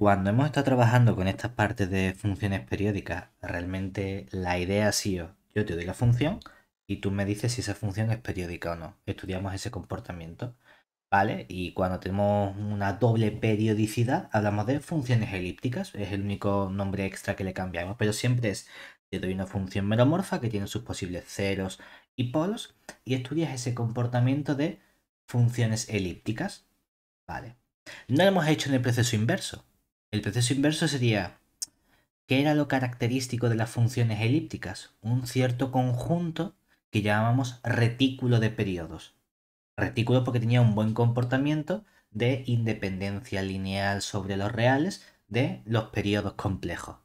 Cuando hemos estado trabajando con estas partes de funciones periódicas, realmente la idea ha sido, yo te doy la función y tú me dices si esa función es periódica o no. Estudiamos ese comportamiento, ¿vale? Y cuando tenemos una doble periodicidad, hablamos de funciones elípticas, es el único nombre extra que le cambiamos, pero siempre es, te doy una función meromorfa que tiene sus posibles ceros y polos y estudias ese comportamiento de funciones elípticas, ¿vale? No lo hemos hecho en el proceso inverso el proceso inverso sería, ¿qué era lo característico de las funciones elípticas? Un cierto conjunto que llamamos retículo de periodos. Retículo porque tenía un buen comportamiento de independencia lineal sobre los reales de los periodos complejos.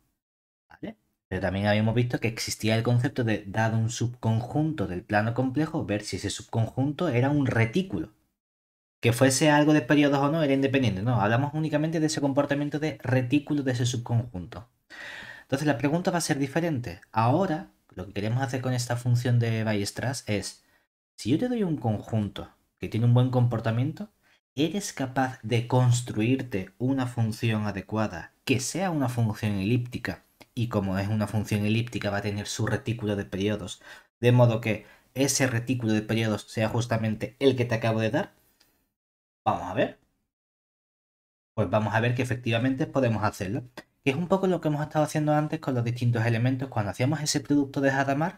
Pero también habíamos visto que existía el concepto de, dado un subconjunto del plano complejo, ver si ese subconjunto era un retículo que fuese algo de periodos o no era independiente, no, hablamos únicamente de ese comportamiento de retículo de ese subconjunto. Entonces la pregunta va a ser diferente. Ahora, lo que queremos hacer con esta función de Bayestras es, si yo te doy un conjunto que tiene un buen comportamiento, ¿eres capaz de construirte una función adecuada que sea una función elíptica? Y como es una función elíptica va a tener su retículo de periodos, de modo que ese retículo de periodos sea justamente el que te acabo de dar, Vamos a ver. Pues vamos a ver que efectivamente podemos hacerlo. Que es un poco lo que hemos estado haciendo antes con los distintos elementos cuando hacíamos ese producto de Hadamard.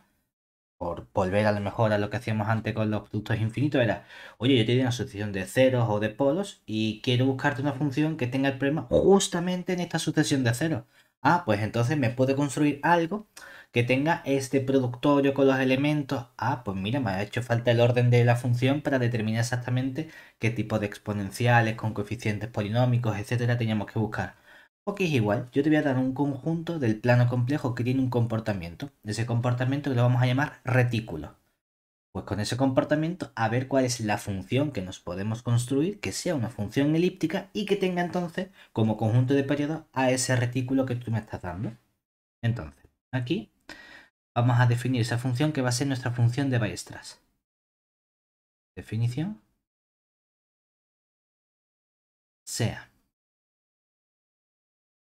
Por volver a lo mejor a lo que hacíamos antes con los productos infinitos, era, oye, yo tenía una sucesión de ceros o de polos y quiero buscarte una función que tenga el problema justamente en esta sucesión de ceros. Ah, pues entonces me puede construir algo que tenga este productorio con los elementos. Ah, pues mira, me ha hecho falta el orden de la función para determinar exactamente qué tipo de exponenciales con coeficientes polinómicos, etcétera, teníamos que buscar. Ok, es igual, yo te voy a dar un conjunto del plano complejo que tiene un comportamiento. Ese comportamiento que lo vamos a llamar retículo. Pues con ese comportamiento a ver cuál es la función que nos podemos construir, que sea una función elíptica y que tenga entonces como conjunto de periodos a ese retículo que tú me estás dando. Entonces, Aquí vamos a definir esa función que va a ser nuestra función de Bayestras. Definición. Sea.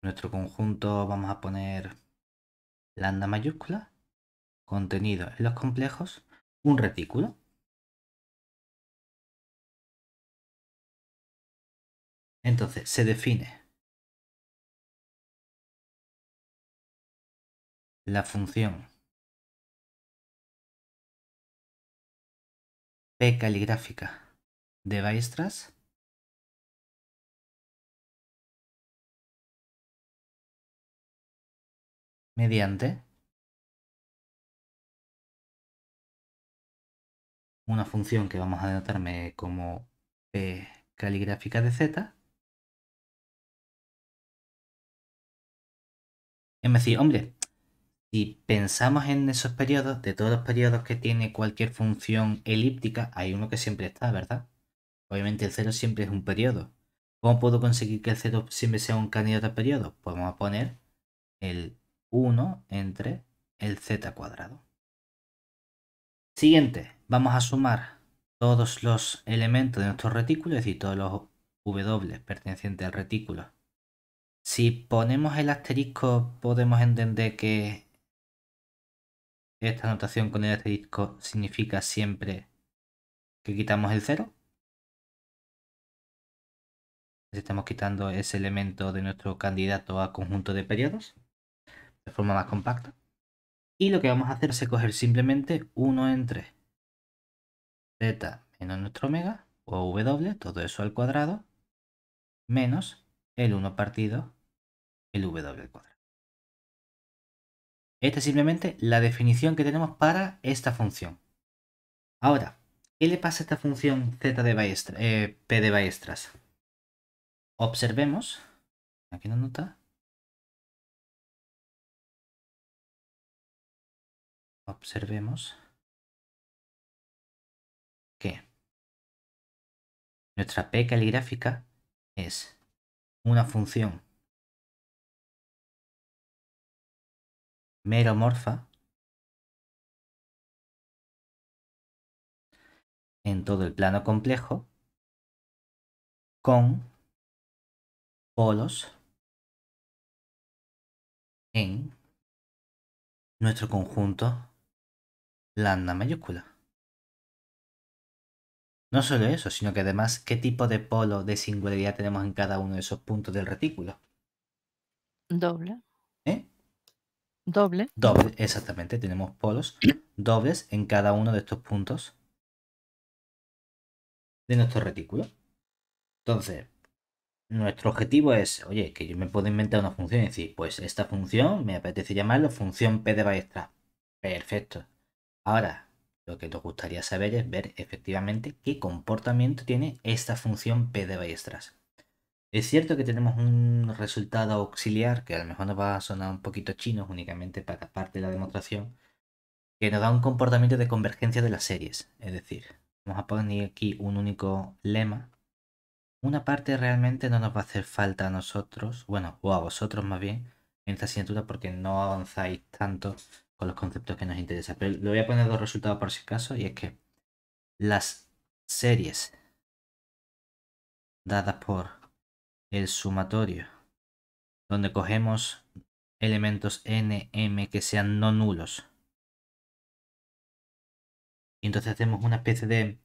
Nuestro conjunto vamos a poner lambda mayúscula, contenido en los complejos, un retículo. Entonces se define la función P caligráfica de Weierstrass mediante una función que vamos a denotarme como P caligráfica de Z. Y me hombre, si pensamos en esos periodos, de todos los periodos que tiene cualquier función elíptica, hay uno que siempre está, ¿verdad? Obviamente el 0 siempre es un periodo. ¿Cómo puedo conseguir que el 0 siempre sea un candidato a periodo? Pues vamos a poner el 1 entre el z cuadrado. Siguiente, vamos a sumar todos los elementos de nuestro retículo, es decir, todos los w pertenecientes al retículo. Si ponemos el asterisco podemos entender que esta anotación con el asterisco significa siempre que quitamos el 0. Estamos quitando ese elemento de nuestro candidato a conjunto de periodos de forma más compacta. Y lo que vamos a hacer es coger simplemente 1 entre z menos nuestro omega o w, todo eso al cuadrado, menos el 1 partido el w al cuadrado. Esta es simplemente la definición que tenemos para esta función. Ahora, ¿qué le pasa a esta función z de eh, p de Baestras? Observemos, aquí nos nota. Observemos que nuestra p caligráfica es una función meromorfa en todo el plano complejo con polos en nuestro conjunto lambda mayúscula. No solo eso, sino que además qué tipo de polo de singularidad tenemos en cada uno de esos puntos del retículo. Doble. Doble. Doble, exactamente. Tenemos polos dobles en cada uno de estos puntos de nuestro retículo. Entonces, nuestro objetivo es, oye, que yo me puedo inventar una función y decir, pues esta función me apetece llamarlo función P de Baestras. Perfecto. Ahora, lo que nos gustaría saber es ver efectivamente qué comportamiento tiene esta función P de Baestras. Es cierto que tenemos un resultado auxiliar, que a lo mejor nos va a sonar un poquito chino únicamente para parte de la demostración, que nos da un comportamiento de convergencia de las series. Es decir, vamos a poner aquí un único lema. Una parte realmente no nos va a hacer falta a nosotros, bueno, o a vosotros más bien, en esta asignatura porque no avanzáis tanto con los conceptos que nos interesan. Pero le voy a poner dos resultados por si acaso, y es que las series dadas por el sumatorio, donde cogemos elementos n, m que sean no nulos. Y entonces hacemos una especie de,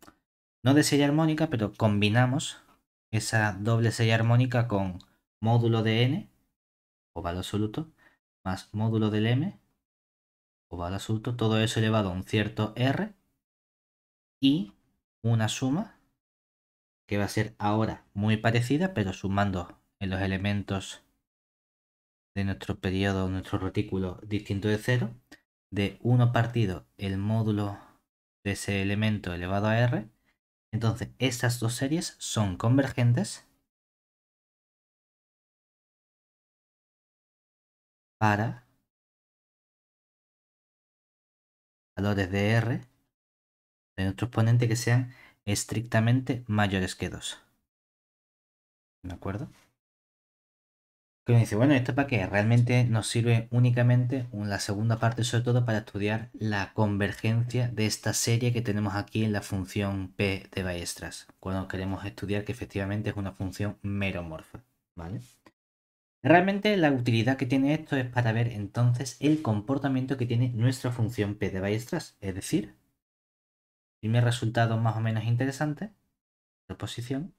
no de sella armónica, pero combinamos esa doble sella armónica con módulo de n, o valor absoluto, más módulo del m, o valor absoluto, todo eso elevado a un cierto r, y una suma que va a ser ahora muy parecida, pero sumando en los elementos de nuestro periodo, nuestro retículo distinto de cero, de 1 partido el módulo de ese elemento elevado a r, entonces esas dos series son convergentes para valores de r de nuestro exponente que sean estrictamente mayores que 2. ¿De acuerdo? Que me dice, bueno, ¿esto para qué? Realmente nos sirve únicamente la segunda parte, sobre todo, para estudiar la convergencia de esta serie que tenemos aquí en la función P de Baestras, cuando queremos estudiar que efectivamente es una función meromorfa, ¿vale? Realmente la utilidad que tiene esto es para ver entonces el comportamiento que tiene nuestra función P de Baestras, es decir, mi resultado más o menos interesante. posición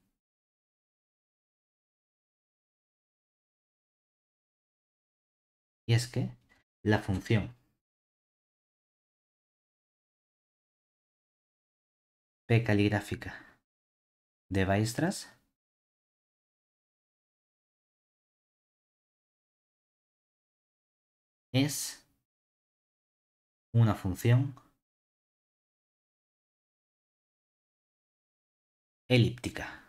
Y es que la función P caligráfica de Baistras es una función elíptica.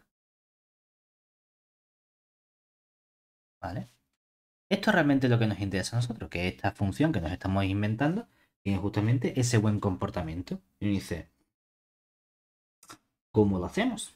¿Vale? Esto es realmente lo que nos interesa a nosotros, que esta función que nos estamos inventando tiene justamente ese buen comportamiento. Y dice, ¿cómo lo hacemos?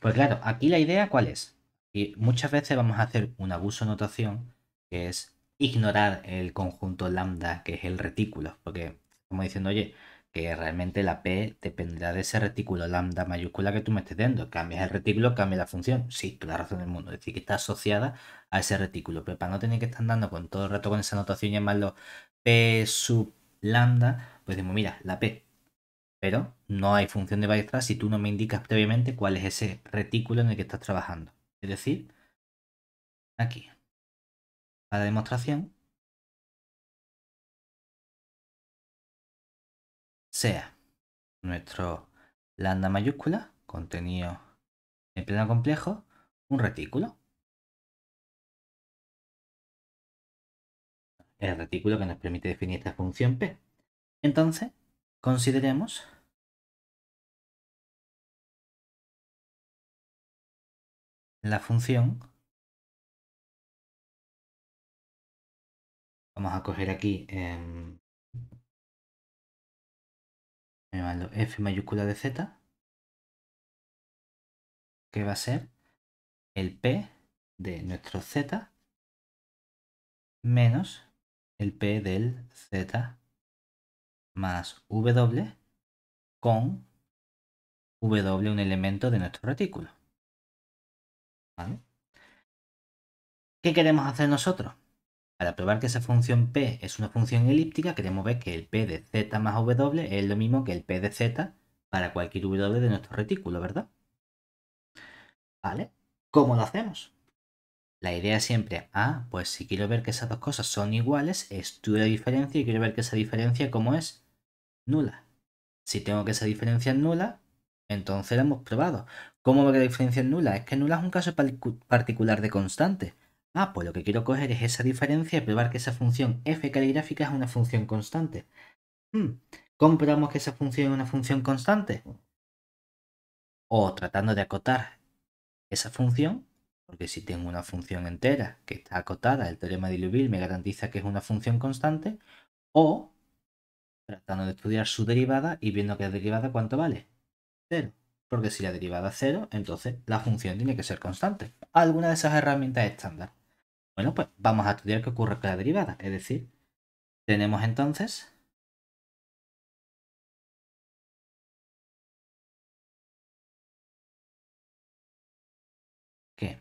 Pues claro, aquí la idea cuál es. Y muchas veces vamos a hacer un abuso de notación, que es ignorar el conjunto lambda, que es el retículo, porque estamos diciendo, oye, que realmente la P dependerá de ese retículo lambda mayúscula que tú me estés dando. Cambias el retículo, cambia la función. Sí, toda la razón del mundo. Es decir, que está asociada a ese retículo. Pero para no tener que estar andando con todo el rato con esa notación y llamarlo P sub lambda, pues decimos, mira, la P. Pero no hay función de tras si tú no me indicas previamente cuál es ese retículo en el que estás trabajando. Es decir, aquí. Para demostración, sea nuestro lambda mayúscula, contenido en plano complejo, un retículo. El retículo que nos permite definir esta función P. Entonces, consideremos la función. Vamos a coger aquí f mayúscula de z, que va a ser el p de nuestro z menos el p del z más w con w un elemento de nuestro retículo. ¿Qué queremos hacer nosotros? Para probar que esa función p es una función elíptica, queremos ver que el p de z más w es lo mismo que el p de z para cualquier w de nuestro retículo, ¿verdad? ¿Vale? ¿Cómo lo hacemos? La idea es siempre, ah, pues si quiero ver que esas dos cosas son iguales, estudio la diferencia y quiero ver que esa diferencia, como es? Nula. Si tengo que esa diferencia es nula, entonces la hemos probado. ¿Cómo ve que la diferencia es nula? Es que nula es un caso particular de constante. Ah, pues lo que quiero coger es esa diferencia y probar que esa función f caligráfica es una función constante. Hmm. que esa función es una función constante? O tratando de acotar esa función, porque si tengo una función entera que está acotada, el teorema de Liouville me garantiza que es una función constante, o tratando de estudiar su derivada y viendo que la derivada cuánto vale. Cero. Porque si la derivada es cero, entonces la función tiene que ser constante. Alguna de esas herramientas estándar. Bueno, pues vamos a estudiar qué ocurre con la derivada. Es decir, tenemos entonces... qué.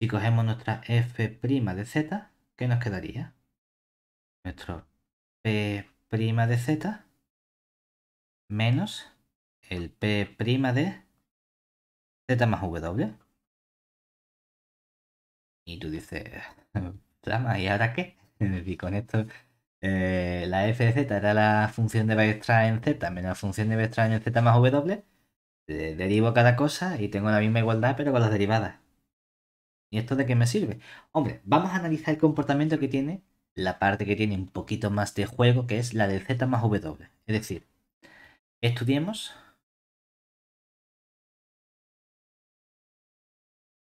Si cogemos nuestra f' de z, ¿qué nos quedaría? Nuestro p' de z menos el p' de z más w. Y tú dices, trama, ¿y ahora qué? Y con esto, eh, la f de z era la función de extra en z menos la función de extraño en z más w. Eh, derivo cada cosa y tengo la misma igualdad, pero con las derivadas. ¿Y esto de qué me sirve? Hombre, vamos a analizar el comportamiento que tiene la parte que tiene un poquito más de juego, que es la del z más w. Es decir, estudiemos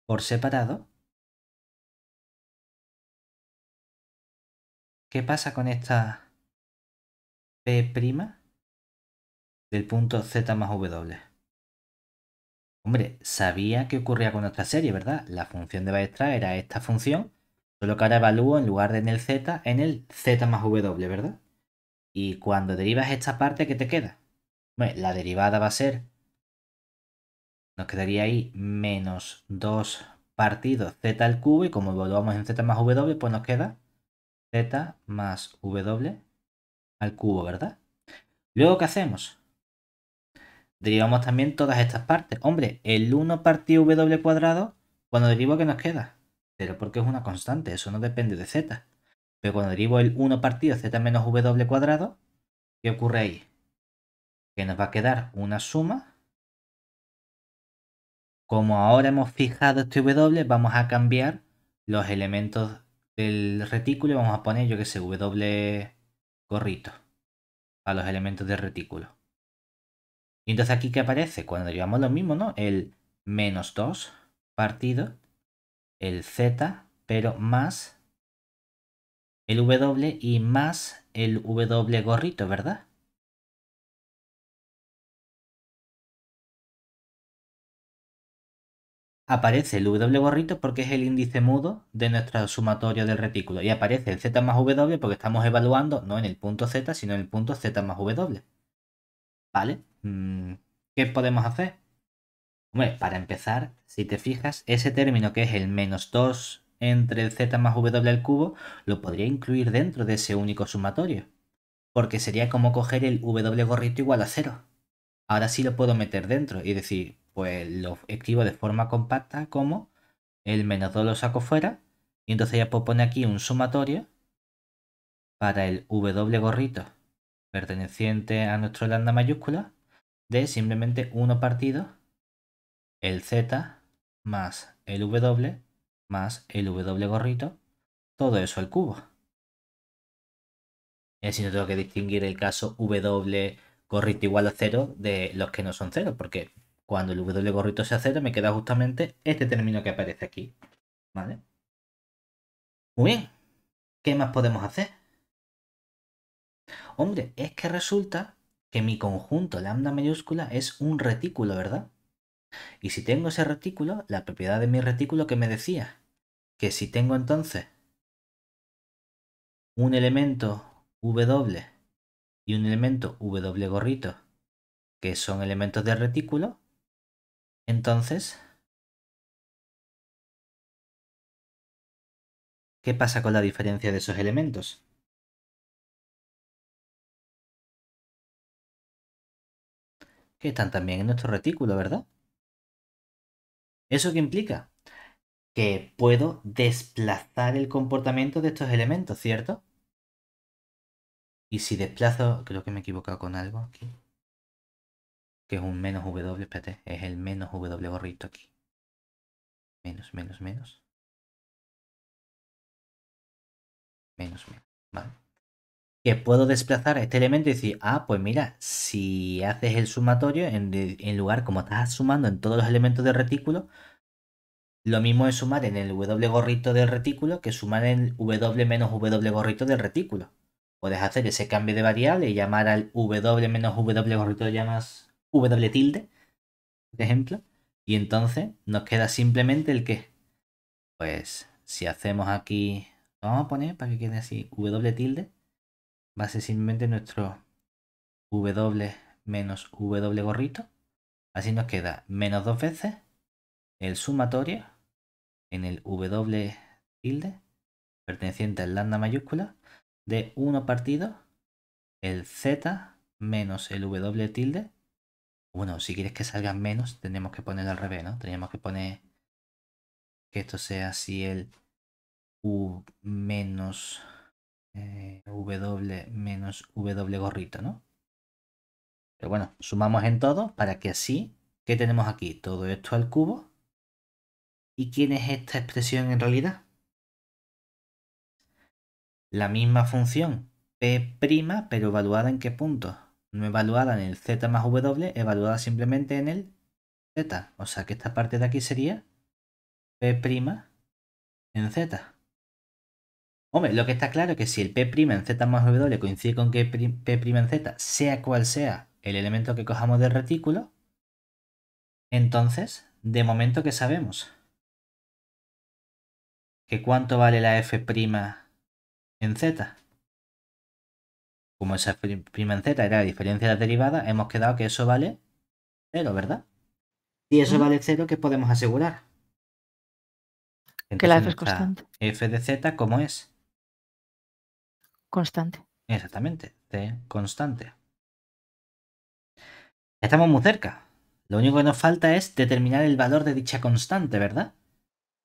por separado ¿Qué pasa con esta P' del punto Z más W? Hombre, sabía que ocurría con nuestra serie, ¿verdad? La función de Baestra era esta función, solo que ahora evalúo en lugar de en el Z, en el Z más W, ¿verdad? Y cuando derivas esta parte, ¿qué te queda? Bueno, la derivada va a ser... Nos quedaría ahí menos 2 partidos Z al cubo y como evaluamos en Z más W, pues nos queda z más w al cubo, ¿verdad? Luego, ¿qué hacemos? Derivamos también todas estas partes. Hombre, el 1 partido w cuadrado, cuando derivo, ¿qué nos queda? Pero porque es una constante, eso no depende de z. Pero cuando derivo el 1 partido z menos w cuadrado, ¿qué ocurre ahí? Que nos va a quedar una suma. Como ahora hemos fijado este w, vamos a cambiar los elementos del retículo vamos a poner, yo que sé, W gorrito a los elementos del retículo. Y entonces aquí que aparece, cuando llevamos lo mismo, ¿no? El menos 2 partido, el Z, pero más el W y más el W gorrito, ¿verdad? aparece el W gorrito porque es el índice mudo de nuestro sumatorio del retículo y aparece el Z más W porque estamos evaluando no en el punto Z sino en el punto Z más W. ¿Vale? Mm, ¿Qué podemos hacer? Bueno, para empezar, si te fijas, ese término que es el menos 2 entre el Z más W al cubo lo podría incluir dentro de ese único sumatorio porque sería como coger el W gorrito igual a 0. Ahora sí lo puedo meter dentro y decir, pues lo escribo de forma compacta como el menos 2 lo saco fuera y entonces ya puedo poner aquí un sumatorio para el W gorrito perteneciente a nuestro lambda mayúscula de simplemente 1 partido el Z más el W más el W gorrito, todo eso al cubo. Y así no tengo que distinguir el caso W gorrito igual a 0 de los que no son 0, porque cuando el W gorrito sea cero, me queda justamente este término que aparece aquí. ¿Vale? Muy bien. ¿Qué más podemos hacer? Hombre, es que resulta que mi conjunto lambda mayúscula es un retículo, ¿verdad? Y si tengo ese retículo, la propiedad de mi retículo que me decía, que si tengo entonces un elemento W y un elemento W gorrito, que son elementos de retículo, entonces, ¿qué pasa con la diferencia de esos elementos? Que están también en nuestro retículo, ¿verdad? ¿Eso qué implica? Que puedo desplazar el comportamiento de estos elementos, ¿cierto? Y si desplazo, creo que me he equivocado con algo aquí que es un menos W, espérate, es el menos W gorrito aquí. Menos, menos, menos. Menos, menos, vale. Que puedo desplazar este elemento y decir, ah, pues mira, si haces el sumatorio, en, lugar, como estás sumando en todos los elementos del retículo, lo mismo es sumar en el W gorrito del retículo que sumar en el W menos W gorrito del retículo. Puedes hacer ese cambio de variable y llamar al W menos W gorrito, llamas W tilde, por ejemplo. Y entonces nos queda simplemente el que. Pues si hacemos aquí, vamos a poner para que quede así, W tilde, va a ser simplemente nuestro W menos W gorrito. Así nos queda menos dos veces el sumatorio en el W tilde perteneciente al lambda mayúscula de 1 partido el Z menos el W tilde bueno, si quieres que salgan menos, tenemos que poner al revés, ¿no? Tenemos que poner que esto sea así el U menos eh, W menos W gorrito, ¿no? Pero bueno, sumamos en todo para que así, ¿qué tenemos aquí? Todo esto al cubo. ¿Y quién es esta expresión en realidad? La misma función, P', pero evaluada en qué punto? no evaluada en el z más w, evaluada simplemente en el z. O sea que esta parte de aquí sería p' en z. Hombre, lo que está claro es que si el p' en z más w coincide con que p' en z, sea cual sea el elemento que cojamos del retículo, entonces, de momento que sabemos que cuánto vale la f' en z como esa prima en z era la diferencia de la derivada, hemos quedado que eso vale 0, ¿verdad? Y eso vale 0, ¿qué podemos asegurar? que la f es constante. f de z, ¿cómo es? Constante. Exactamente, c constante. Estamos muy cerca. Lo único que nos falta es determinar el valor de dicha constante, ¿verdad?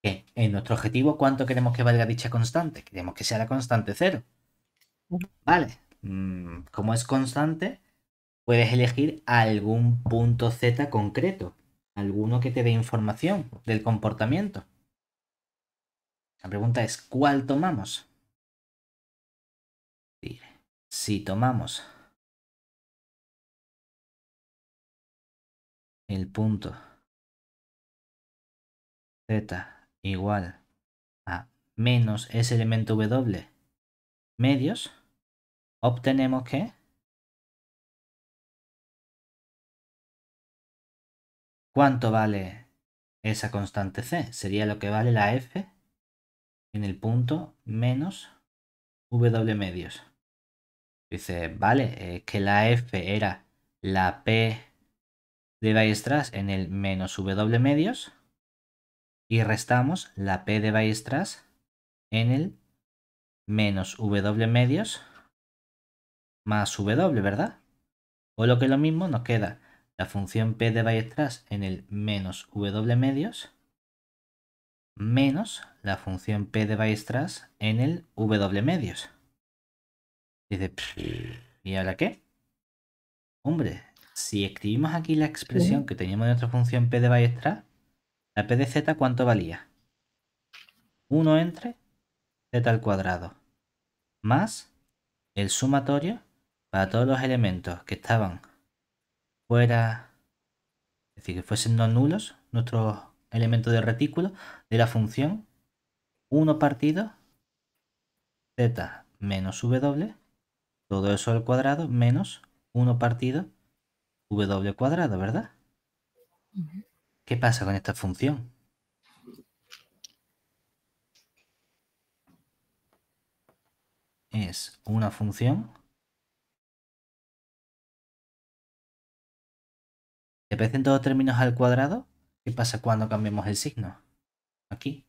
Que en nuestro objetivo, ¿cuánto queremos que valga dicha constante? Queremos que sea la constante 0. Vale, Mm, como es constante, puedes elegir algún punto Z concreto, alguno que te dé información del comportamiento. La pregunta es, ¿cuál tomamos? Si tomamos el punto Z igual a menos ese elemento W medios, obtenemos que ¿Cuánto vale esa constante C? Sería lo que vale la F en el punto menos W medios. Dice, vale, que la F era la P de Ballestras en el menos W medios y restamos la P de Ballestras en el menos W medios más W, ¿verdad? O lo que es lo mismo, nos queda la función P de Bayestras en el menos W medios menos la función P de Bayestras en el W medios. Dice, ¿y ahora qué? Hombre, si escribimos aquí la expresión que teníamos de nuestra función P de Bayestras, la P de Z, ¿cuánto valía? 1 entre Z al cuadrado más el sumatorio para todos los elementos que estaban fuera, es decir, que fuesen no nulos, nuestros elementos de retículo de la función 1 partido z menos w, todo eso al cuadrado, menos 1 partido w cuadrado, ¿verdad? ¿Qué pasa con esta función? Es una función ¿Te en todos términos al cuadrado? ¿Qué pasa cuando cambiamos el signo? Aquí.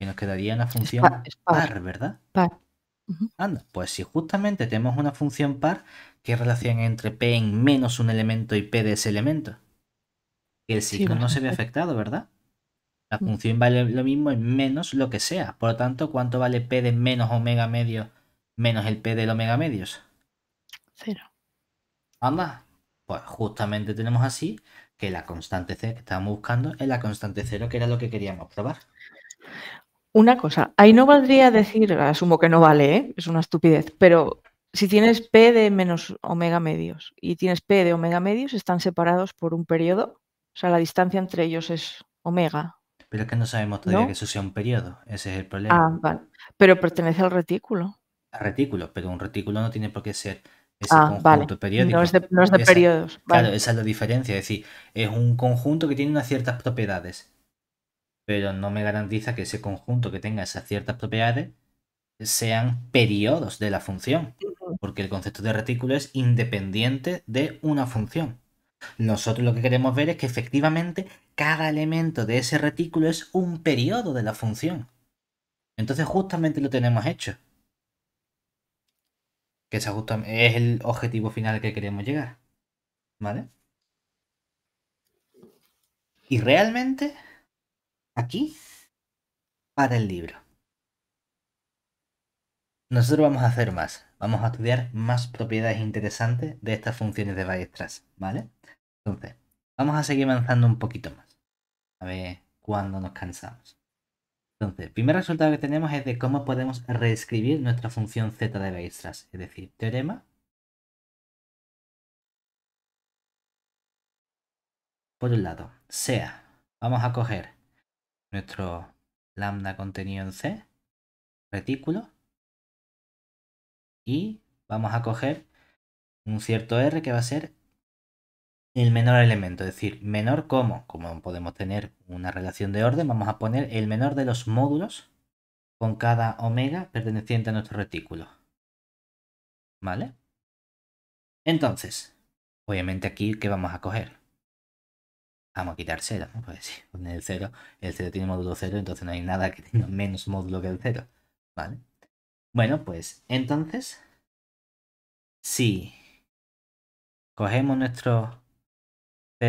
Y nos quedaría una función par, ¿verdad? Par. Anda, pues si justamente tenemos una función par, ¿qué relación hay entre p en menos un elemento y p de ese elemento? Que el signo no se ve afectado, ¿verdad? La mm. función vale lo mismo en menos lo que sea. Por lo tanto, ¿cuánto vale p de menos omega medio menos el p del omega medios? Cero. Anda, pues justamente tenemos así que la constante C que estábamos buscando es la constante cero, que era lo que queríamos probar. Una cosa, ahí no valdría decir, asumo que no vale, ¿eh? es una estupidez, pero si tienes P de menos omega medios y tienes P de omega medios, están separados por un periodo. O sea, la distancia entre ellos es omega. Pero es que no sabemos todavía que eso sea un periodo. Ese es el problema. Ah, vale. Pero pertenece al retículo. Al retículo, pero un retículo no tiene por qué ser ah, vale. No es de, no es periodos. Claro, esa es la diferencia. Es decir, es un conjunto que tiene unas ciertas propiedades, pero no me garantiza que ese conjunto que tenga esas ciertas propiedades sean periodos de la función, porque el concepto de retículo es independiente de una función. Nosotros lo que queremos ver es que efectivamente cada elemento de ese retículo es un periodo de la función. Entonces justamente lo tenemos hecho que es el objetivo final que queremos llegar. ¿Vale? Y realmente, aquí, para el libro. Nosotros vamos a hacer más. Vamos a estudiar más propiedades interesantes de estas funciones de Bayes-Tras. ¿vale? Entonces, vamos a seguir avanzando un poquito más. A ver cuándo nos cansamos. Entonces, el primer resultado que tenemos es de cómo podemos reescribir nuestra función z de Weierstrass, es decir, teorema por un lado, sea, vamos a coger nuestro lambda contenido en C, retículo, y vamos a coger un cierto R que va a ser el menor elemento, es decir, menor como, como podemos tener una relación de orden, vamos a poner el menor de los módulos con cada omega perteneciente a nuestro retículo. ¿Vale? Entonces, obviamente aquí, ¿qué vamos a coger? Vamos a quitar 0, ¿no? Pues sí, el cero, el cero tiene módulo 0, entonces no hay nada que tenga menos módulo que el cero, ¿vale? Bueno, pues entonces, si cogemos nuestro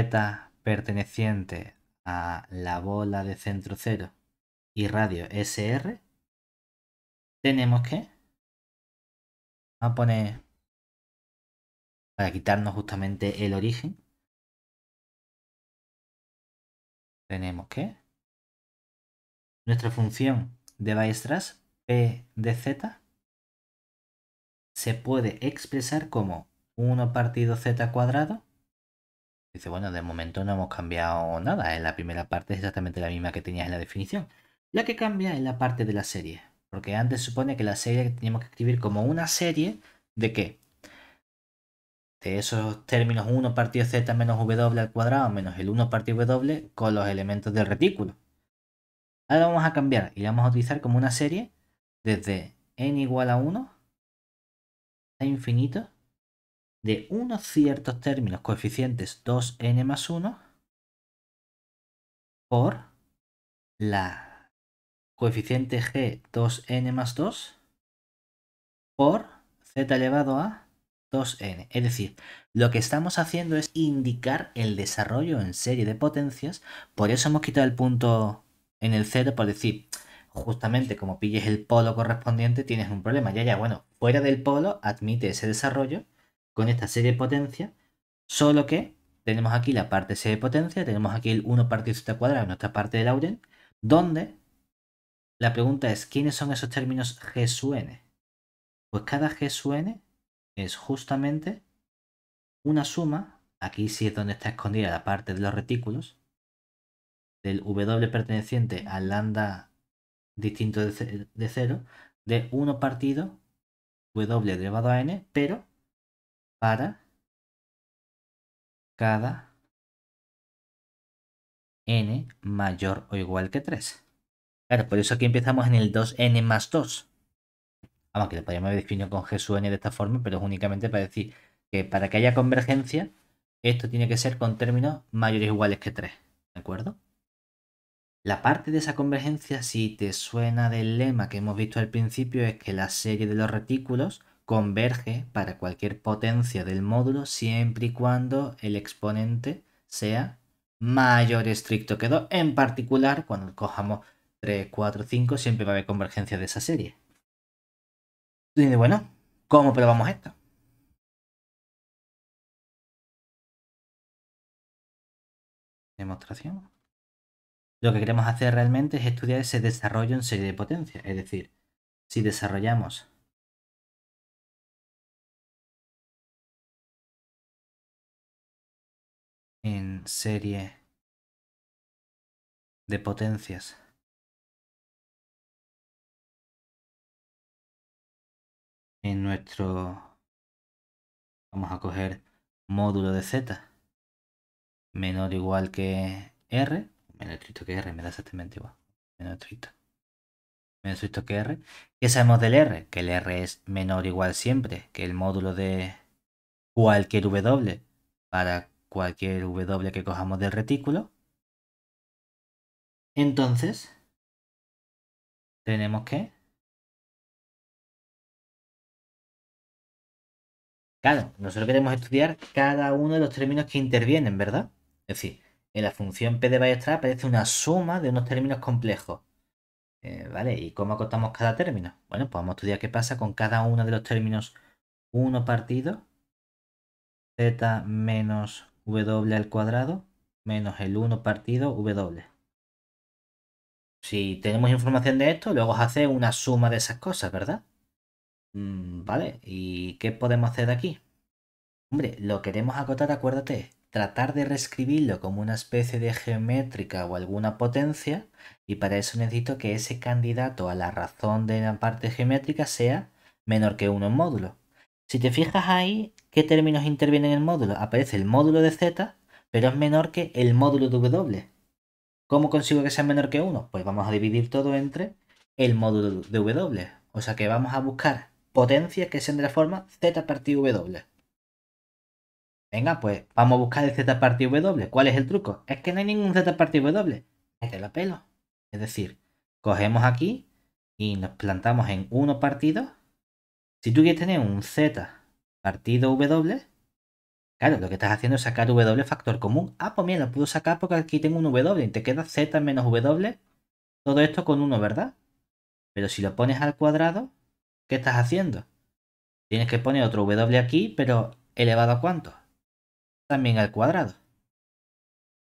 Z perteneciente a la bola de centro cero y radio SR, tenemos que a poner para quitarnos justamente el origen. Tenemos que nuestra función de Bayestras P de Z se puede expresar como 1 partido z cuadrado Dice, bueno, de momento no hemos cambiado nada. En eh, la primera parte es exactamente la misma que tenías en la definición. La que cambia es la parte de la serie. Porque antes supone que la serie teníamos que escribir como una serie de qué? De esos términos 1 partido z menos w al cuadrado menos el 1 partido w con los elementos del retículo. Ahora vamos a cambiar y la vamos a utilizar como una serie desde n igual a 1 a infinito de unos ciertos términos coeficientes 2n más 1 por la coeficiente g 2n más 2 por z elevado a 2n. Es decir, lo que estamos haciendo es indicar el desarrollo en serie de potencias, por eso hemos quitado el punto en el 0 por decir, justamente como pilles el polo correspondiente tienes un problema. Ya, ya, bueno, fuera del polo admite ese desarrollo con esta serie de potencia, solo que tenemos aquí la parte serie de potencia, tenemos aquí el 1 partido Z cuadrado, nuestra parte de Laurent, donde la pregunta es, ¿quiénes son esos términos G Pues cada G sub n es justamente una suma, aquí sí es donde está escondida la parte de los retículos, del W perteneciente al lambda distinto de 0, de 1 partido W elevado a n, pero para cada n mayor o igual que 3. Claro, por eso aquí empezamos en el 2n más 2. Vamos, que lo podríamos haber definido con g sub n de esta forma, pero es únicamente para decir que para que haya convergencia, esto tiene que ser con términos mayores o iguales que 3. ¿De acuerdo? La parte de esa convergencia, si te suena del lema que hemos visto al principio, es que la serie de los retículos converge para cualquier potencia del módulo siempre y cuando el exponente sea mayor estricto que 2. En particular, cuando cojamos 3, 4, 5, siempre va a haber convergencia de esa serie. bueno, ¿cómo probamos esto? Demostración. Lo que queremos hacer realmente es estudiar ese desarrollo en serie de potencias. Es decir, si desarrollamos en serie de potencias. En nuestro, vamos a coger módulo de z menor o igual que r, menos estricto que r, me da exactamente igual, menos estricto, menos que r. ¿Qué sabemos del r? Que el r es menor o igual siempre que el módulo de cualquier w para cualquier W que cojamos del retículo. Entonces, tenemos que... Claro, nosotros queremos estudiar cada uno de los términos que intervienen, ¿verdad? Es decir, en la función P de Bayestra aparece una suma de unos términos complejos. Eh, ¿Vale? ¿Y cómo acotamos cada término? Bueno, pues vamos a estudiar qué pasa con cada uno de los términos 1 partido, z menos w al cuadrado menos el 1 partido w. Si tenemos información de esto, luego hace una suma de esas cosas, ¿verdad? Mm, vale, ¿y qué podemos hacer aquí? Hombre, lo queremos acotar, acuérdate, tratar de reescribirlo como una especie de geométrica o alguna potencia, y para eso necesito que ese candidato a la razón de la parte geométrica sea menor que 1 en módulo. Si te fijas ahí, ¿qué términos intervienen en el módulo? Aparece el módulo de z, pero es menor que el módulo de w. ¿Cómo consigo que sea menor que 1? Pues vamos a dividir todo entre el módulo de w. O sea que vamos a buscar potencias que sean de la forma z partido w. Venga, pues vamos a buscar el z partido w. ¿Cuál es el truco? Es que no hay ningún z partido w. Es que la pelo. Es decir, cogemos aquí y nos plantamos en 1 partido si tú quieres tener un Z partido W, claro, lo que estás haciendo es sacar W factor común. Ah, pues mira, lo puedo sacar porque aquí tengo un W y te queda Z menos W. Todo esto con 1, ¿verdad? Pero si lo pones al cuadrado, ¿qué estás haciendo? Tienes que poner otro W aquí, pero elevado a cuánto? También al cuadrado.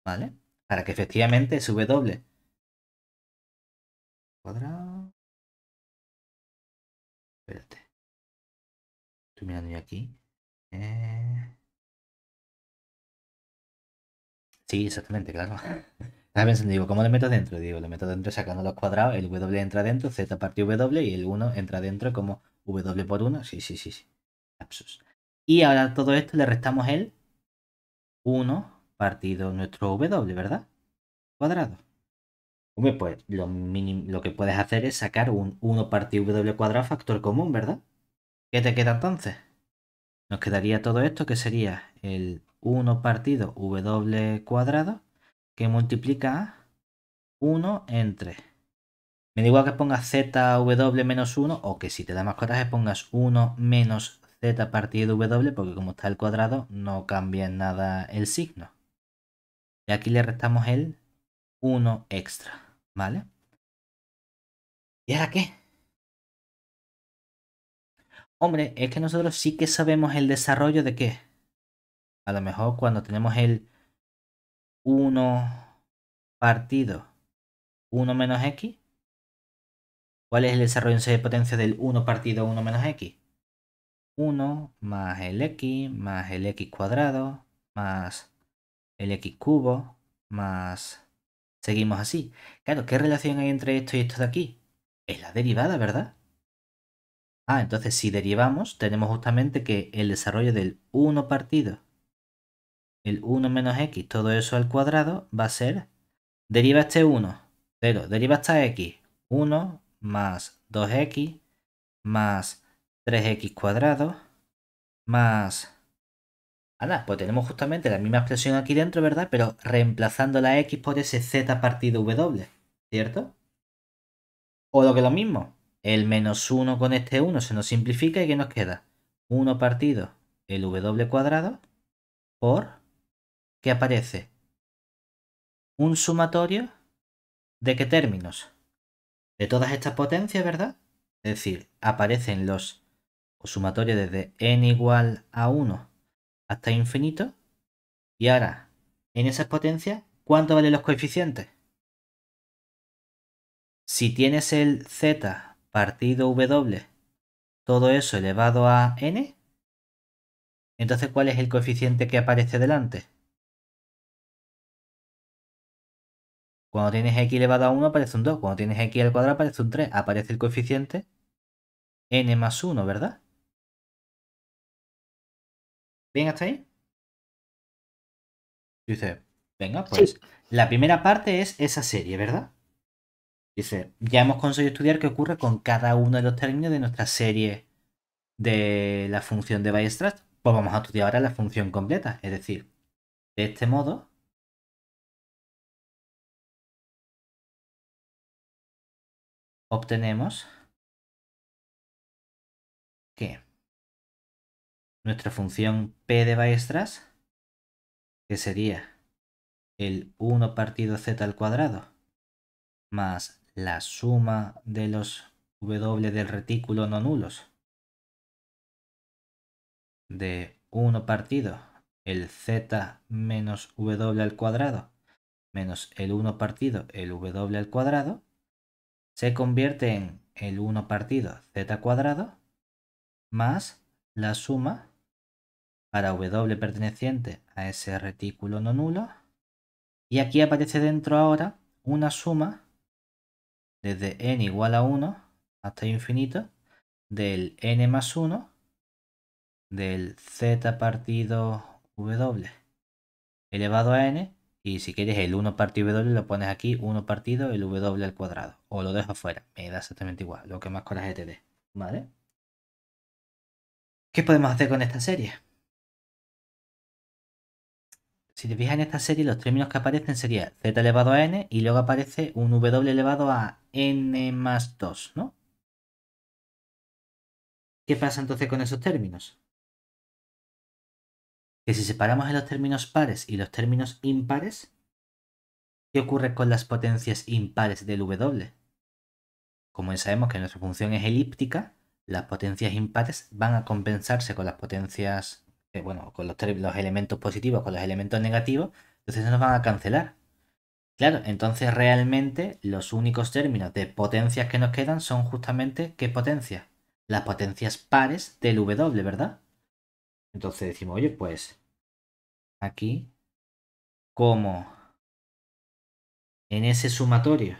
¿Vale? Para que efectivamente es W cuadrado. Espérate. Estoy mirando yo aquí. Eh. Sí, exactamente, claro. digo, ¿cómo le meto dentro? Digo, le meto dentro sacando los cuadrados, el W entra dentro, Z partido W y el 1 entra dentro como W por 1. Sí, sí, sí, sí. Lapsus. Y ahora todo esto le restamos el 1 partido nuestro W, ¿verdad? Cuadrado. Hombre, pues lo, lo que puedes hacer es sacar un 1 partido W cuadrado factor común, ¿verdad? ¿Qué te queda entonces? Nos quedaría todo esto que sería el 1 partido W cuadrado que multiplica 1 entre. Me da igual que pongas z w menos 1 o que si te da más coraje pongas 1 menos Z partido W porque como está el cuadrado no cambia en nada el signo. Y aquí le restamos el 1 extra, ¿vale? ¿Y ahora qué? Hombre, es que nosotros sí que sabemos el desarrollo de qué. A lo mejor cuando tenemos el 1 partido 1 menos x. ¿Cuál es el desarrollo en serie de potencia del 1 partido 1 menos x? 1 más el x más el x cuadrado más el x cubo más... Seguimos así. Claro, ¿qué relación hay entre esto y esto de aquí? Es la derivada, ¿verdad? Ah, entonces si derivamos, tenemos justamente que el desarrollo del 1 partido, el 1 menos x, todo eso al cuadrado, va a ser, deriva este 1, pero deriva esta x, 1 más 2x más 3x cuadrado más... nada, pues tenemos justamente la misma expresión aquí dentro, ¿verdad? Pero reemplazando la x por ese z partido w, ¿cierto? O lo que es lo mismo, el menos 1 con este 1 se nos simplifica y ¿qué nos queda? 1 partido el w cuadrado por... ¿Qué aparece? Un sumatorio de qué términos? De todas estas potencias, ¿verdad? Es decir, aparecen los o sumatorios desde n igual a 1 hasta infinito. Y ahora, en esas potencias, ¿cuánto valen los coeficientes? Si tienes el z partido W, todo eso elevado a n, entonces ¿cuál es el coeficiente que aparece delante? Cuando tienes x elevado a 1 aparece un 2, cuando tienes x al cuadrado aparece un 3, aparece el coeficiente n más 1, ¿verdad? ¿Bien hasta ahí? Dice, venga, pues la primera parte es esa serie, ¿verdad? Dice, ya hemos conseguido estudiar qué ocurre con cada uno de los términos de nuestra serie de la función de bayes Pues vamos a estudiar ahora la función completa. Es decir, de este modo, obtenemos que nuestra función P de bayes que sería el 1 partido z al cuadrado, más la suma de los W del retículo no nulos de 1 partido el z menos w al cuadrado menos el 1 partido el w al cuadrado se convierte en el 1 partido z cuadrado más la suma para w perteneciente a ese retículo no nulo y aquí aparece dentro ahora una suma desde n igual a 1 hasta infinito, del n más 1, del z partido w elevado a n, y si quieres el 1 partido w lo pones aquí, 1 partido el w al cuadrado, o lo dejo afuera, me da exactamente igual, lo que más coraje te dé, ¿vale? ¿Qué podemos hacer con esta serie? Si te fijas en esta serie, los términos que aparecen serían z elevado a n y luego aparece un w elevado a n más 2, ¿no? ¿Qué pasa entonces con esos términos? Que si separamos en los términos pares y los términos impares, ¿qué ocurre con las potencias impares del w? Como ya sabemos que nuestra función es elíptica, las potencias impares van a compensarse con las potencias eh, bueno, con los, elementos positivos, con los elementos negativos, entonces nos van a cancelar. Claro, entonces realmente los únicos términos de potencias que nos quedan son justamente qué potencias. Las potencias pares del W, ¿verdad? Entonces decimos, oye, pues aquí, como en ese sumatorio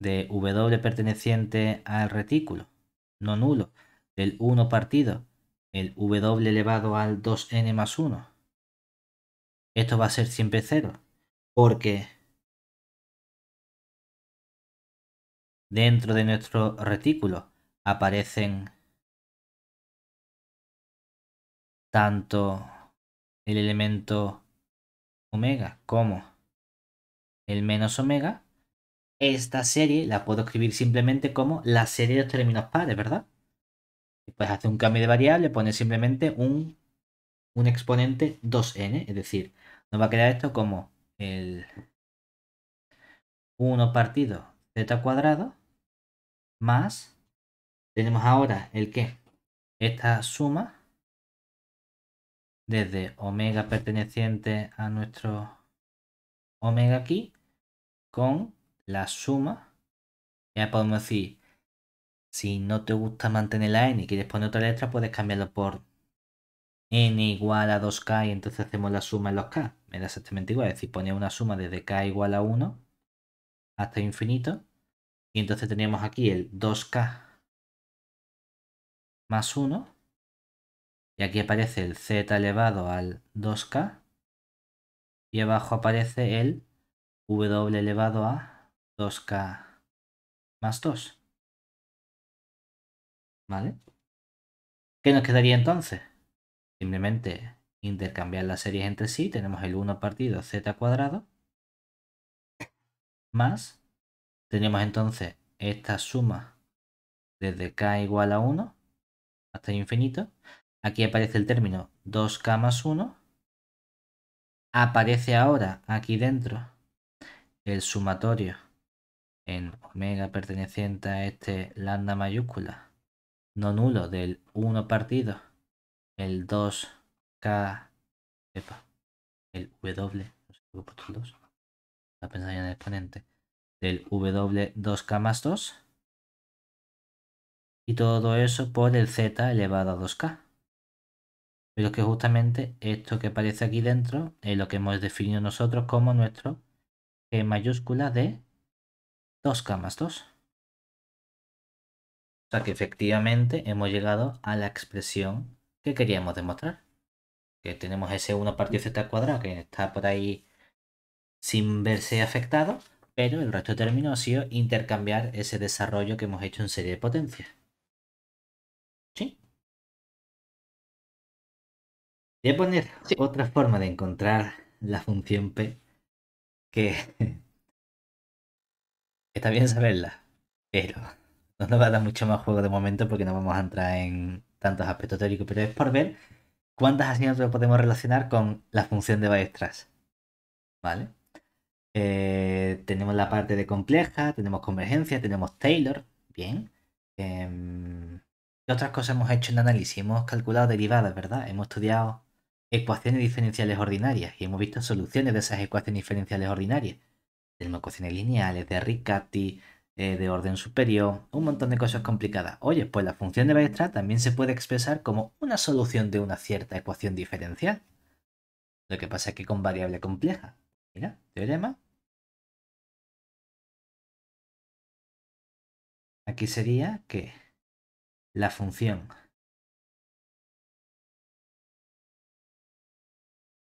de W perteneciente al retículo, no nulo, del 1 partido el w elevado al 2n más 1. Esto va a ser siempre 0, porque dentro de nuestro retículo aparecen tanto el elemento omega como el menos omega, esta serie la puedo escribir simplemente como la serie de los términos pares, ¿verdad? Pues hace un cambio de variable, pone simplemente un, un exponente 2n, es decir, nos va a quedar esto como el 1 partido z cuadrado más, tenemos ahora el que, esta suma desde omega perteneciente a nuestro omega aquí con la suma, ya podemos decir si no te gusta mantener la n y quieres poner otra letra, puedes cambiarlo por n igual a 2k y entonces hacemos la suma en los k. Me da exactamente igual, es decir, ponía una suma desde k igual a 1 hasta infinito. Y entonces teníamos aquí el 2k más 1. Y aquí aparece el z elevado al 2k. Y abajo aparece el w elevado a 2k más 2. ¿Vale? ¿Qué nos quedaría entonces? Simplemente intercambiar las series entre sí. Tenemos el 1 partido z cuadrado. Más. Tenemos entonces esta suma desde k igual a 1 hasta infinito. Aquí aparece el término 2k más 1. Aparece ahora aquí dentro el sumatorio en omega perteneciente a este lambda mayúscula no nulo del 1 partido, el 2K, el W, no sé por 2, la pensaría en el exponente, del W 2K más 2, y todo eso por el Z elevado a 2K. Pero que justamente esto que aparece aquí dentro es lo que hemos definido nosotros como nuestro G mayúscula de 2K más 2. O sea que efectivamente hemos llegado a la expresión que queríamos demostrar. Que tenemos ese 1 partido z cuadrado que está por ahí sin verse afectado, pero el resto de términos ha sido intercambiar ese desarrollo que hemos hecho en serie de potencias. ¿Sí? Voy a poner otra forma de encontrar la función p que está bien saberla, pero no nos va a dar mucho más juego de momento porque no vamos a entrar en tantos aspectos teóricos, pero es por ver cuántas asignaturas podemos relacionar con la función de Baestras. ¿Vale? Eh, tenemos la parte de compleja, tenemos convergencia, tenemos Taylor. Bien. Em, ¿Qué otras cosas hemos hecho en análisis? Hemos calculado derivadas, ¿verdad? Hemos estudiado ecuaciones diferenciales ordinarias y hemos visto soluciones de esas ecuaciones diferenciales ordinarias. Tenemos ecuaciones lineales, de Riccati, eh, de orden superior, un montón de cosas complicadas. Oye, pues la función de Bessel también se puede expresar como una solución de una cierta ecuación diferencial. Lo que pasa es que con variable compleja. Mira, teorema. Aquí sería que la función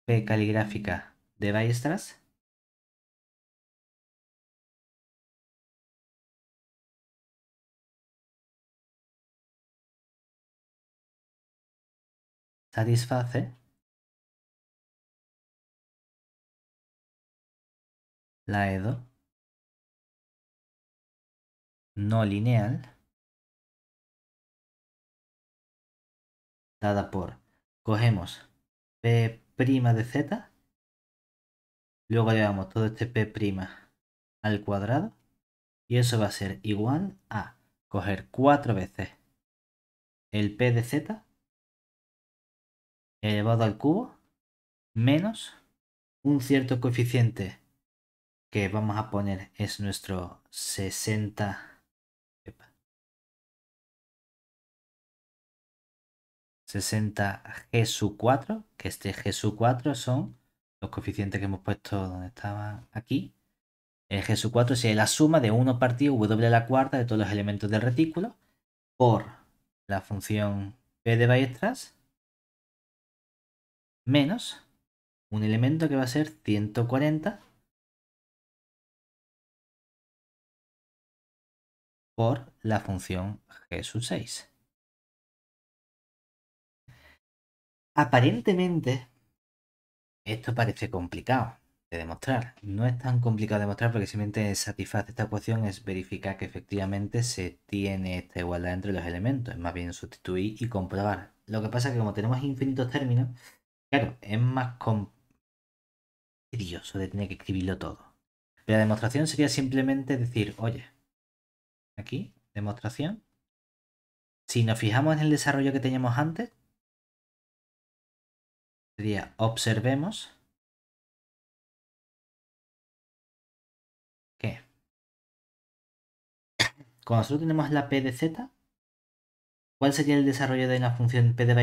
p caligráfica de Weierstrass satisface la EDO no lineal dada por cogemos p' de z luego llevamos todo este p' al cuadrado y eso va a ser igual a coger cuatro veces el p de z elevado al cubo menos un cierto coeficiente que vamos a poner es nuestro 60 60 G sub 4, que este G sub 4 son los coeficientes que hemos puesto donde estaba aquí. El G sub 4 es la suma de 1 partido W a la cuarta de todos los elementos del retículo por la función P de Bayestras menos un elemento que va a ser 140 por la función g sub 6. Aparentemente, esto parece complicado de demostrar. No es tan complicado de demostrar porque simplemente satisface esta ecuación es verificar que efectivamente se tiene esta igualdad entre los elementos. Es más bien sustituir y comprobar. Lo que pasa es que como tenemos infinitos términos, Claro, es más tedioso de tener que escribirlo todo. Pero la demostración sería simplemente decir, oye, aquí, demostración. Si nos fijamos en el desarrollo que teníamos antes, sería observemos que cuando nosotros tenemos la p de z, ¿cuál sería el desarrollo de la función p de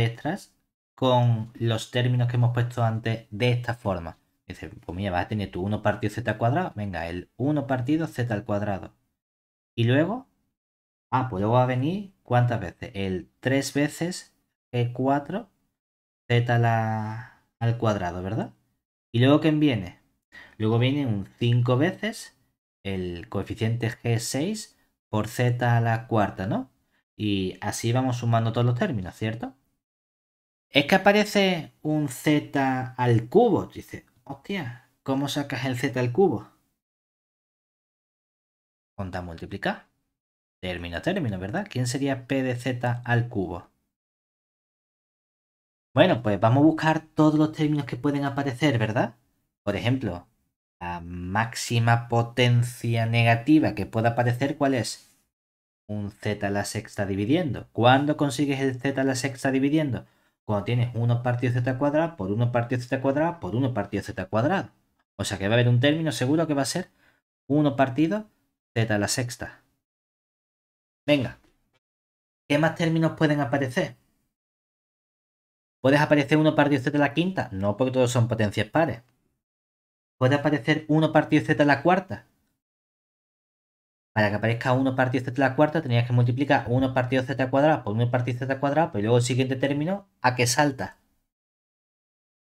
con los términos que hemos puesto antes de esta forma. Dice, pues mira, vas a tener tu 1 partido z al cuadrado, venga, el 1 partido z al cuadrado. Y luego, ah, pues luego va a venir, ¿cuántas veces? El 3 veces e4 z al cuadrado, ¿verdad? Y luego, ¿quién viene? Luego viene un 5 veces el coeficiente g6 por z a la cuarta, ¿no? Y así vamos sumando todos los términos, ¿cierto? Es que aparece un z al cubo. Dice, hostia, ¿cómo sacas el z al cubo? Conta multiplicar. Término término, ¿verdad? ¿Quién sería p de z al cubo? Bueno, pues vamos a buscar todos los términos que pueden aparecer, ¿verdad? Por ejemplo, la máxima potencia negativa que pueda aparecer, ¿cuál es? Un z a la sexta dividiendo. ¿Cuándo consigues el z a la sexta dividiendo? cuando tienes 1 partido z cuadrado por 1 partido z cuadrado por 1 partido z cuadrado. O sea que va a haber un término seguro que va a ser 1 partido z a la sexta. Venga, ¿qué más términos pueden aparecer? ¿Puedes aparecer 1 partido z a la quinta? No, porque todos son potencias pares. ¿Puede aparecer 1 partido z a la cuarta? para que aparezca 1 partido z a la cuarta, tenías que multiplicar 1 partido z al cuadrado por 1 partido z al cuadrado, y luego el siguiente término, ¿a qué salta?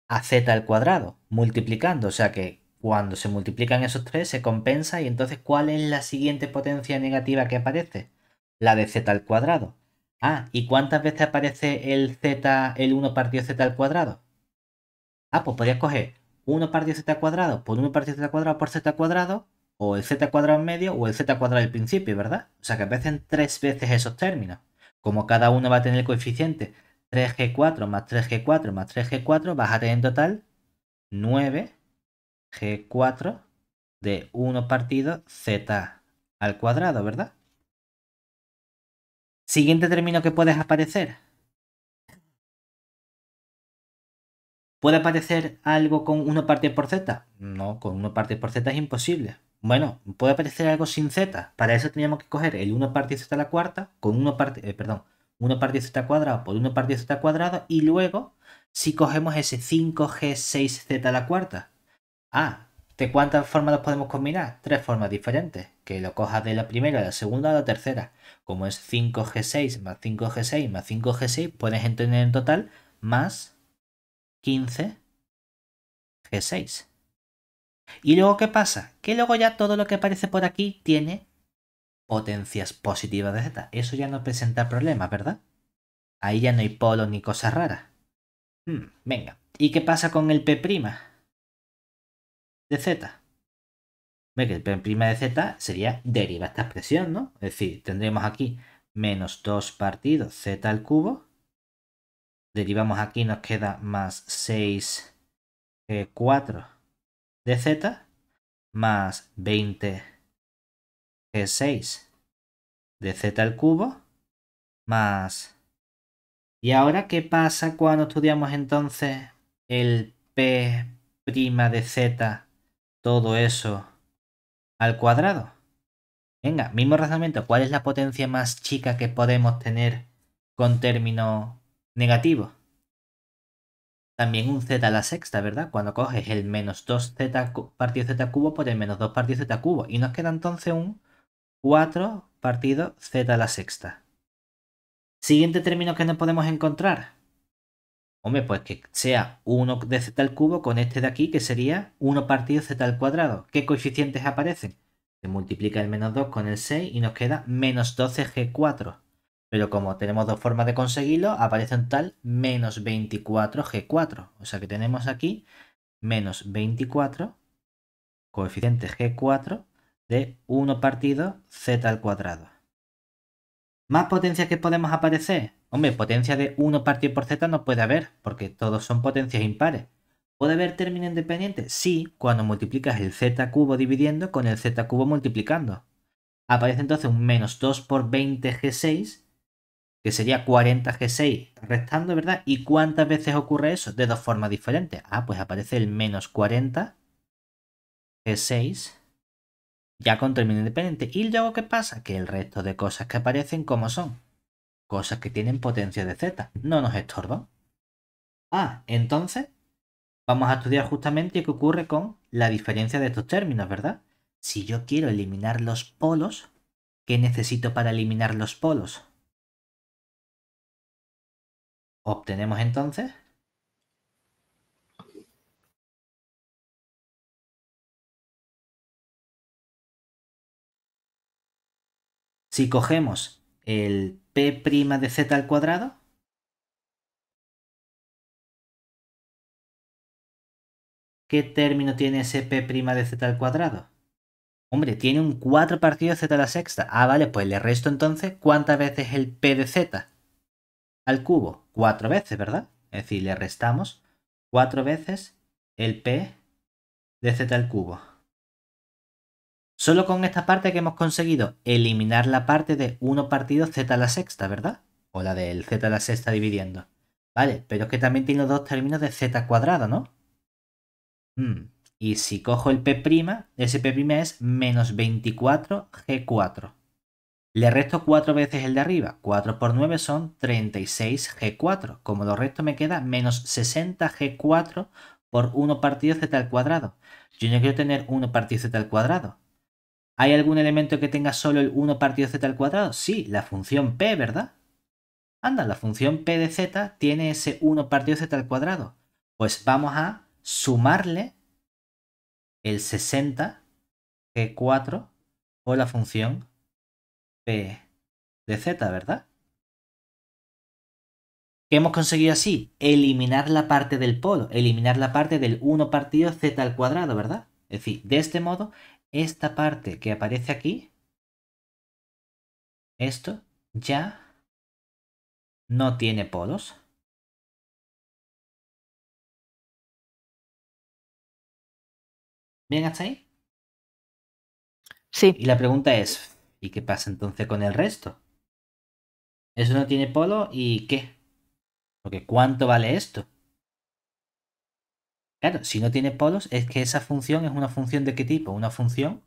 A z al cuadrado, multiplicando. O sea que cuando se multiplican esos tres, se compensa y entonces, ¿cuál es la siguiente potencia negativa que aparece? La de z al cuadrado. Ah, ¿y cuántas veces aparece el z, el 1 partido z al cuadrado? Ah, pues podrías coger 1 partido z al cuadrado por 1 partido z al cuadrado por z al cuadrado o el z cuadrado en medio o el z cuadrado al principio, ¿verdad? O sea que aparecen tres veces esos términos. Como cada uno va a tener el coeficiente 3g4 más 3g4 más 3g4, vas a tener en total 9g4 de 1 partido z al cuadrado, ¿verdad? Siguiente término que puedes aparecer. ¿Puede aparecer algo con 1 partido por z? No, con 1 partido por z es imposible. Bueno, puede aparecer algo sin z. Para eso teníamos que coger el 1 partido z a la cuarta con 1 parte, eh, perdón, 1 partido z cuadrado por 1 partido z cuadrado y luego si cogemos ese 5g6z a la cuarta. Ah, ¿de cuántas formas los podemos combinar? Tres formas diferentes. Que lo cojas de la primera, de la segunda o la tercera. Como es 5g6 más 5g6 más 5g6, puedes entender en total más 15g6. Y luego, ¿qué pasa? Que luego ya todo lo que aparece por aquí tiene potencias positivas de Z. Eso ya no presenta problemas, ¿verdad? Ahí ya no hay polos ni cosas raras. Hmm, venga. ¿Y qué pasa con el P' de Z? Ve que el P' de Z sería deriva esta expresión, ¿no? Es decir, tendremos aquí menos 2 partidos Z al cubo. Derivamos aquí, nos queda más 6, eh, 4 de z más 20g6 de z al cubo más... ¿Y ahora qué pasa cuando estudiamos entonces el p' de z, todo eso al cuadrado? Venga, mismo razonamiento, ¿cuál es la potencia más chica que podemos tener con término negativo? También un z a la sexta, ¿verdad? Cuando coges el menos 2z partido z cubo por pues el menos 2 partido z cubo. Y nos queda entonces un 4 partido z a la sexta. Siguiente término que nos podemos encontrar. Hombre, pues que sea 1 de z al cubo con este de aquí, que sería 1 partido z al cuadrado. ¿Qué coeficientes aparecen? Se multiplica el menos 2 con el 6 y nos queda menos 12g4. Pero como tenemos dos formas de conseguirlo, aparece un tal menos 24G4. O sea que tenemos aquí menos 24 coeficiente G4 de 1 partido Z al cuadrado. ¿Más potencias que podemos aparecer? Hombre, potencia de 1 partido por Z no puede haber, porque todos son potencias impares. ¿Puede haber término independiente? Sí, cuando multiplicas el Z cubo dividiendo con el Z cubo multiplicando. Aparece entonces un menos 2 por 20G6 que sería 40 G6 restando, ¿verdad? ¿Y cuántas veces ocurre eso? De dos formas diferentes. Ah, pues aparece el menos 40 G6 ya con término independiente. Y luego, ¿qué pasa? Que el resto de cosas que aparecen, como son? Cosas que tienen potencia de Z. No nos estorban. Ah, entonces vamos a estudiar justamente qué ocurre con la diferencia de estos términos, ¿verdad? Si yo quiero eliminar los polos, ¿qué necesito para eliminar los polos? Obtenemos entonces Si cogemos el p' de z al cuadrado, ¿qué término tiene ese p' de z al cuadrado? Hombre, tiene un 4 partido z a la sexta. Ah, vale, pues le resto entonces cuántas veces el p de z al cubo cuatro veces, ¿verdad? Es decir, le restamos cuatro veces el P de Z al cubo. Solo con esta parte que hemos conseguido eliminar la parte de 1 partido Z a la sexta, ¿verdad? O la del Z a la sexta dividiendo. Vale, pero es que también tiene dos términos de Z cuadrado, ¿no? Hmm. Y si cojo el P', ese P' es menos 24G4. Le resto 4 veces el de arriba. 4 por 9 son 36G4. Como lo resto me queda menos 60G4 por 1 partido z al cuadrado. Yo no quiero tener 1 partido z al cuadrado. ¿Hay algún elemento que tenga solo el 1 partido z al cuadrado? Sí, la función p, ¿verdad? Anda, la función p de z tiene ese 1 partido z al cuadrado. Pues vamos a sumarle el 60G4 o la función P de Z, ¿verdad? ¿Qué hemos conseguido así? Eliminar la parte del polo, eliminar la parte del 1 partido z al cuadrado, ¿verdad? Es decir, de este modo, esta parte que aparece aquí, esto ya no tiene polos. ¿Bien hasta ahí? Sí. Y la pregunta es, ¿Y qué pasa entonces con el resto? ¿Eso no tiene polo y qué? Porque ¿cuánto vale esto? Claro, si no tiene polos, es que esa función es una función de qué tipo? Una función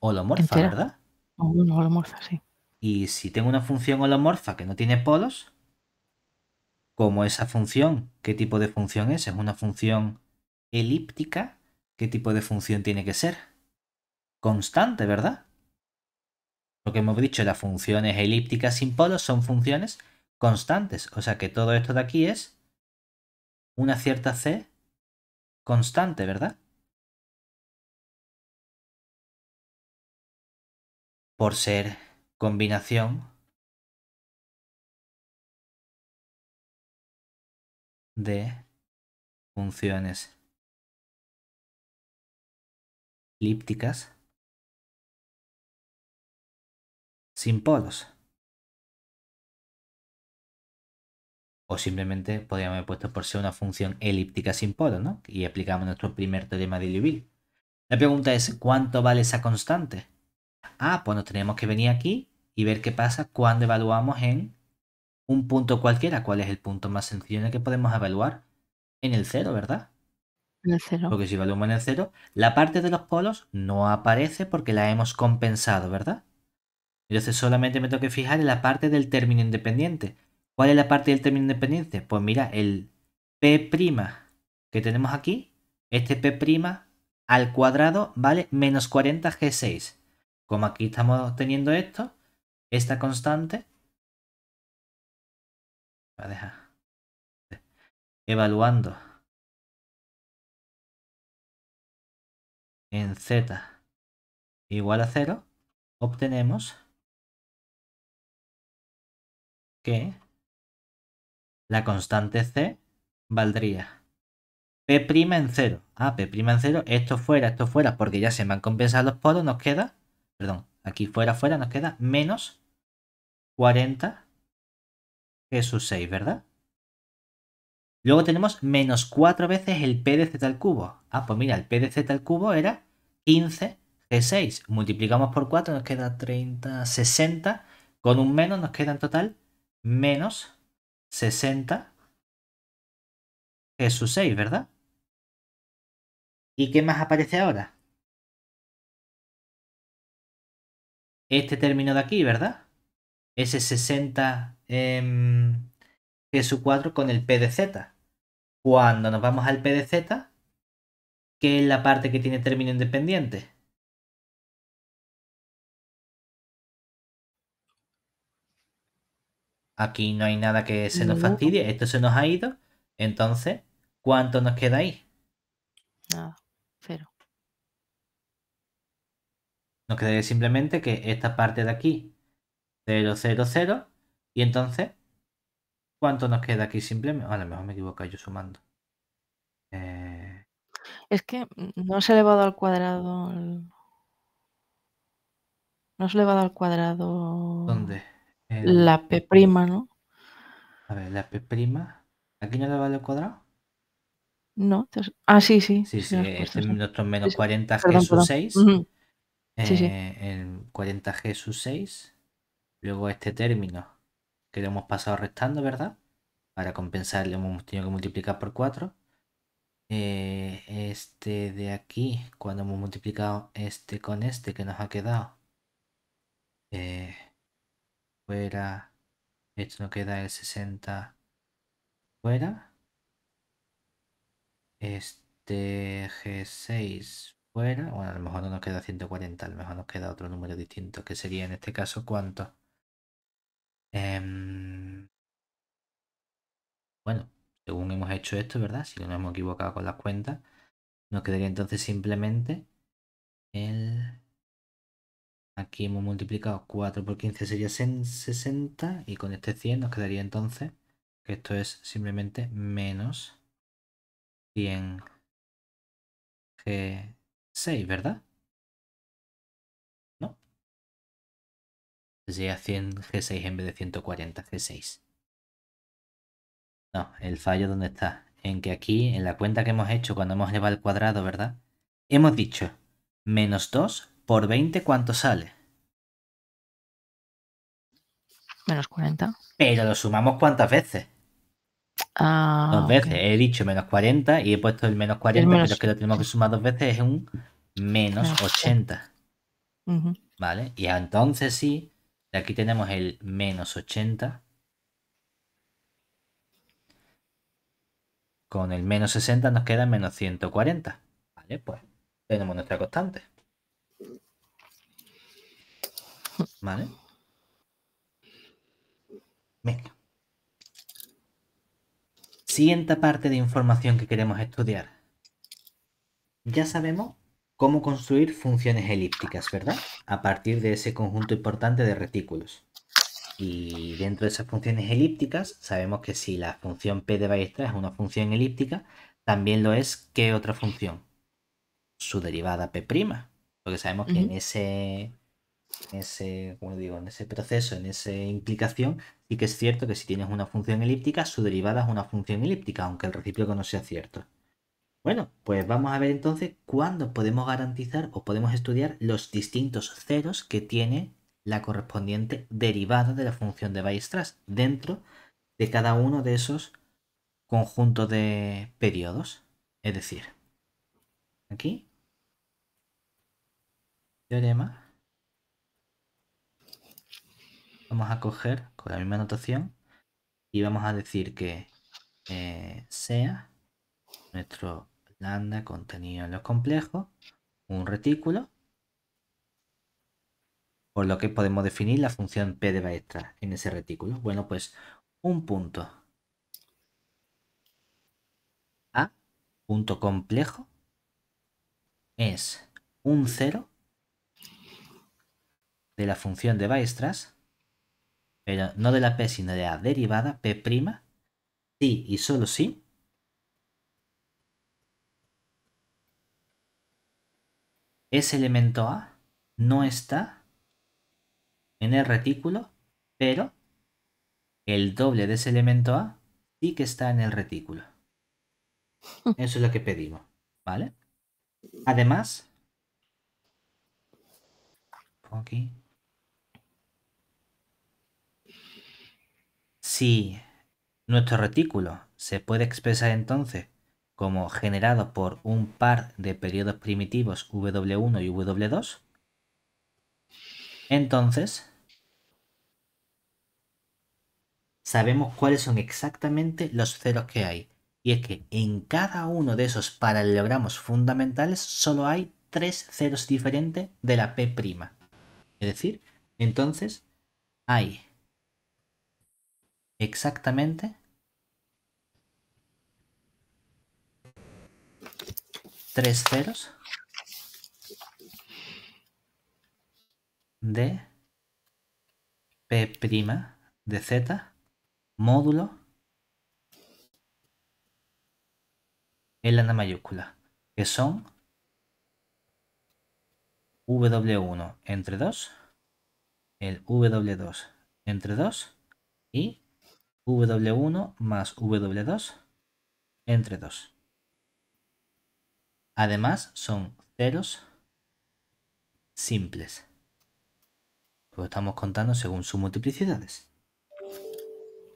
holomorfa, ¿verdad? Una holomorfa, sí. Y si tengo una función holomorfa que no tiene polos, como esa función, ¿qué tipo de función es? ¿Es una función elíptica? ¿Qué tipo de función tiene que ser? constante, ¿verdad? Lo que hemos dicho, las funciones elípticas sin polos son funciones constantes. O sea que todo esto de aquí es una cierta c constante, ¿verdad? Por ser combinación de funciones elípticas sin polos. O simplemente podríamos haber puesto por ser una función elíptica sin polos, ¿no? Y aplicamos nuestro primer teorema de Liouville. La pregunta es, ¿cuánto vale esa constante? Ah, pues nos tenemos que venir aquí y ver qué pasa cuando evaluamos en un punto cualquiera. ¿Cuál es el punto más sencillo en el que podemos evaluar? En el cero, ¿verdad? En el cero. Porque si evaluamos en el cero, la parte de los polos no aparece porque la hemos compensado, ¿verdad? Entonces solamente me tengo que fijar en la parte del término independiente. ¿Cuál es la parte del término independiente? Pues mira, el P' que tenemos aquí, este P' al cuadrado vale menos 40G6. Como aquí estamos obteniendo esto, esta constante, evaluando en Z igual a 0, obtenemos que la constante C valdría P' en 0. Ah, P' en 0. Esto fuera, esto fuera, porque ya se me han compensado los polos. Nos queda, perdón, aquí fuera, fuera, nos queda menos 40 G 6, ¿verdad? Luego tenemos menos 4 veces el P de Z al cubo. Ah, pues mira, el P de Z al cubo era 15 G6. Multiplicamos por 4, nos queda 30, 60. Con un menos nos queda en total menos 60 es su 6, ¿verdad? ¿Y qué más aparece ahora? Este término de aquí, ¿verdad? Ese 60 eh, que su 4 con el P de Z. Cuando nos vamos al P de Z, que es la parte que tiene término independiente? Aquí no hay nada que se nos fastidie. Esto se nos ha ido. Entonces, ¿cuánto nos queda ahí? Nada, cero. Nos quedaría simplemente que esta parte de aquí, 0, 0, 0. Y entonces, ¿cuánto nos queda aquí simplemente? A lo mejor me equivoco yo sumando. Eh, es que no se ha elevado al cuadrado. No No ha elevado al cuadrado. ¿Dónde? la P prima, ¿no? A ver, la P prima. ¿Aquí no le va el cuadrado? No. Ah, sí, sí. Sí, sí. Este es nuestro menos 40 G sub 6. 40 G sub 6. Luego este término que lo hemos pasado restando, ¿verdad? Para compensar lo hemos tenido que multiplicar por 4. Eh, este de aquí, cuando hemos multiplicado este con este que nos ha quedado. Eh, fuera, esto no queda el 60 fuera, este G6 fuera, bueno, a lo mejor no nos queda 140, a lo mejor nos queda otro número distinto, que sería en este caso cuánto. Em, bueno, según hemos hecho esto, ¿verdad? Si no nos hemos equivocado con las cuentas, nos quedaría entonces simplemente el Aquí hemos multiplicado 4 por 15 sería 60 y con este 100 nos quedaría entonces que esto es simplemente menos 100 G6, ¿verdad? ¿No? Sería 100 G6 en vez de 140 G6. No, el fallo ¿dónde está. En que aquí, en la cuenta que hemos hecho cuando hemos llevado el cuadrado, ¿verdad? Hemos dicho menos 2 ¿Por 20 cuánto sale? Menos 40. Pero lo sumamos cuántas veces. Ah, dos veces. He dicho menos 40 y he puesto el menos 40, menos... pero que lo tenemos que sumar dos veces es un menos, 80. ¿Vale? Y entonces sí, aquí tenemos el menos 80. Con el menos 60 nos queda menos 140. ¿Vale? Pues tenemos nuestra constante. ¿Vale? Venga. Siguiente parte de información que queremos estudiar. Ya sabemos cómo construir funciones elípticas, ¿verdad? A partir de ese conjunto importante de retículos. Y dentro de esas funciones elípticas, sabemos que si la función p de Bayestra es una función elíptica, también lo es qué otra función. Su derivada p'. Porque sabemos que en ese en ese, digo, en ese proceso, en esa implicación, sí que es cierto que si tienes una función elíptica, su derivada es una función elíptica, aunque el recíproco no sea cierto. Bueno, pues vamos a ver entonces cuándo podemos garantizar o podemos estudiar los distintos ceros que tiene la correspondiente derivada de la función de Weierstrass dentro de cada uno de esos conjuntos de periodos. Es decir, aquí, teorema vamos a coger con la misma notación y vamos a decir que eh, sea nuestro lambda contenido en los complejos un retículo por lo que podemos definir la función p de Baestras en ese retículo. Bueno, pues un punto A, punto complejo, es un cero de la función de Baestras pero no de la P, sino de la derivada, P', sí y solo sí. Ese elemento A no está en el retículo, pero el doble de ese elemento A sí que está en el retículo. Eso es lo que pedimos, ¿vale? Además, aquí Si nuestro retículo se puede expresar entonces como generado por un par de periodos primitivos W1 y W2, entonces sabemos cuáles son exactamente los ceros que hay. Y es que en cada uno de esos paralelogramos fundamentales solo hay tres ceros diferentes de la P'. Es decir, entonces hay exactamente tres ceros de P' de Z módulo en la mayúscula, que son W1 entre 2, el W2 entre 2 y W1 más W2 entre 2. Además son ceros simples. Lo pues estamos contando según sus multiplicidades.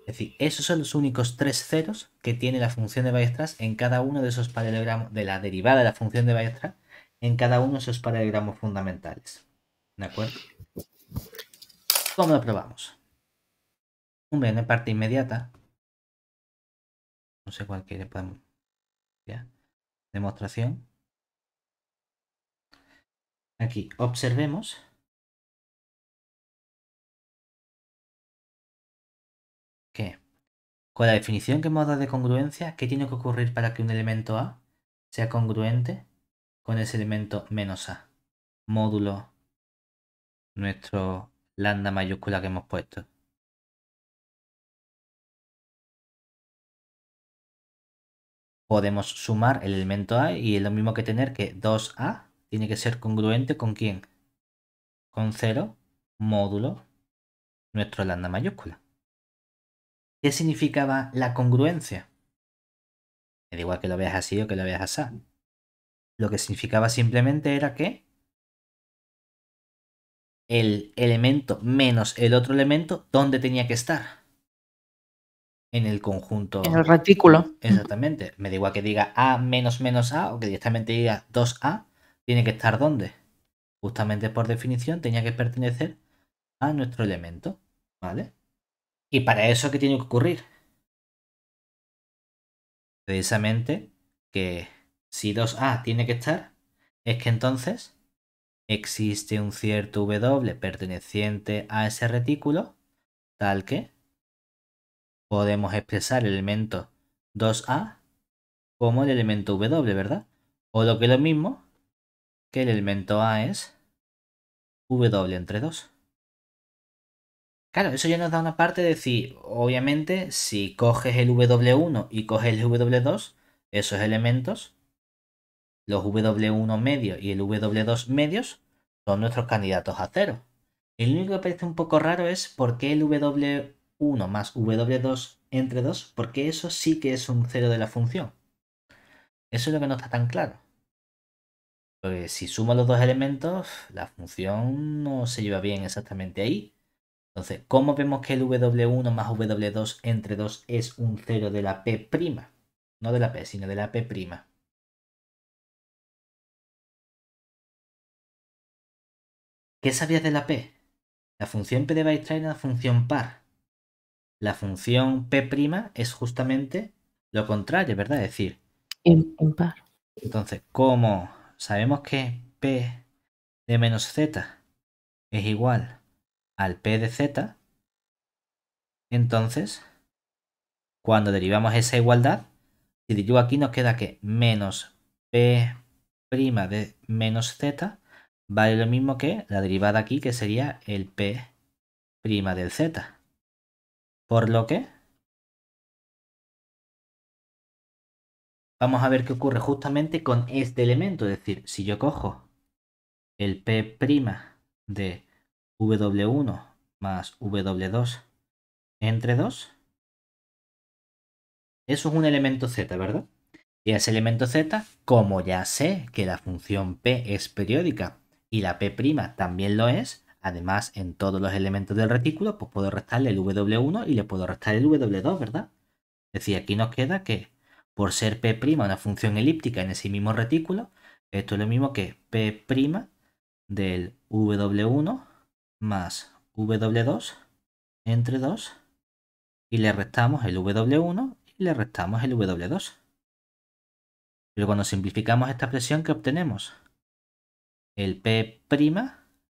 Es decir, esos son los únicos tres ceros que tiene la función de tras en cada uno de esos paralelogramos, de la derivada de la función de tras en cada uno de esos paralelogramos fundamentales. ¿De acuerdo? ¿Cómo lo probamos? Un bien parte inmediata. No sé cuál quiere. Podemos... Demostración. Aquí, observemos. Que con la definición que hemos dado de congruencia, ¿qué tiene que ocurrir para que un elemento A sea congruente con ese elemento menos A? Módulo nuestro lambda mayúscula que hemos puesto. podemos sumar el elemento A y es lo mismo que tener que 2A tiene que ser congruente con quién? Con 0 módulo nuestro lambda mayúscula. ¿Qué significaba la congruencia? Me da igual que lo veas así o que lo veas así. Lo que significaba simplemente era que el elemento menos el otro elemento, ¿dónde tenía que estar? en el conjunto. En el retículo. Exactamente. Me da igual que diga A menos menos A o que directamente diga 2A. Tiene que estar donde Justamente por definición tenía que pertenecer a nuestro elemento. ¿Vale? ¿Y para eso qué tiene que ocurrir? Precisamente que si 2A tiene que estar, es que entonces existe un cierto W perteneciente a ese retículo, tal que podemos expresar el elemento 2A como el elemento W, ¿verdad? O lo que es lo mismo, que el elemento A es W entre 2. Claro, eso ya nos da una parte de decir, obviamente, si coges el W1 y coges el W2, esos elementos, los W1 medios y el W2 medios, son nuestros candidatos a cero. El único que parece un poco raro es por qué el W 1 más w2 entre 2, porque eso sí que es un 0 de la función. Eso es lo que no está tan claro. Porque si sumo los dos elementos, la función no se lleva bien exactamente ahí. Entonces, ¿cómo vemos que el w1 más w2 entre 2 es un 0 de la p'? No de la p, sino de la p'. ¿Qué sabías de la p? La función p de extraer una función par la función P' es justamente lo contrario, ¿verdad? Es decir, en, par. Entonces, como sabemos que P de menos Z es igual al P de Z, entonces, cuando derivamos esa igualdad, si digo aquí nos queda que menos P' de menos Z vale lo mismo que la derivada aquí, que sería el P' del Z. Por lo que... Vamos a ver qué ocurre justamente con este elemento. Es decir, si yo cojo el P' de W1 más W2 entre 2, eso es un elemento Z, ¿verdad? Y ese elemento Z, como ya sé que la función P es periódica y la P' también lo es, Además, en todos los elementos del retículo, pues puedo restarle el W1 y le puedo restar el W2, ¿verdad? Es decir, aquí nos queda que por ser P' una función elíptica en ese mismo retículo, esto es lo mismo que P' del W1 más W2 entre 2 y le restamos el W1 y le restamos el W2. Pero cuando simplificamos esta expresión, que obtenemos? El P'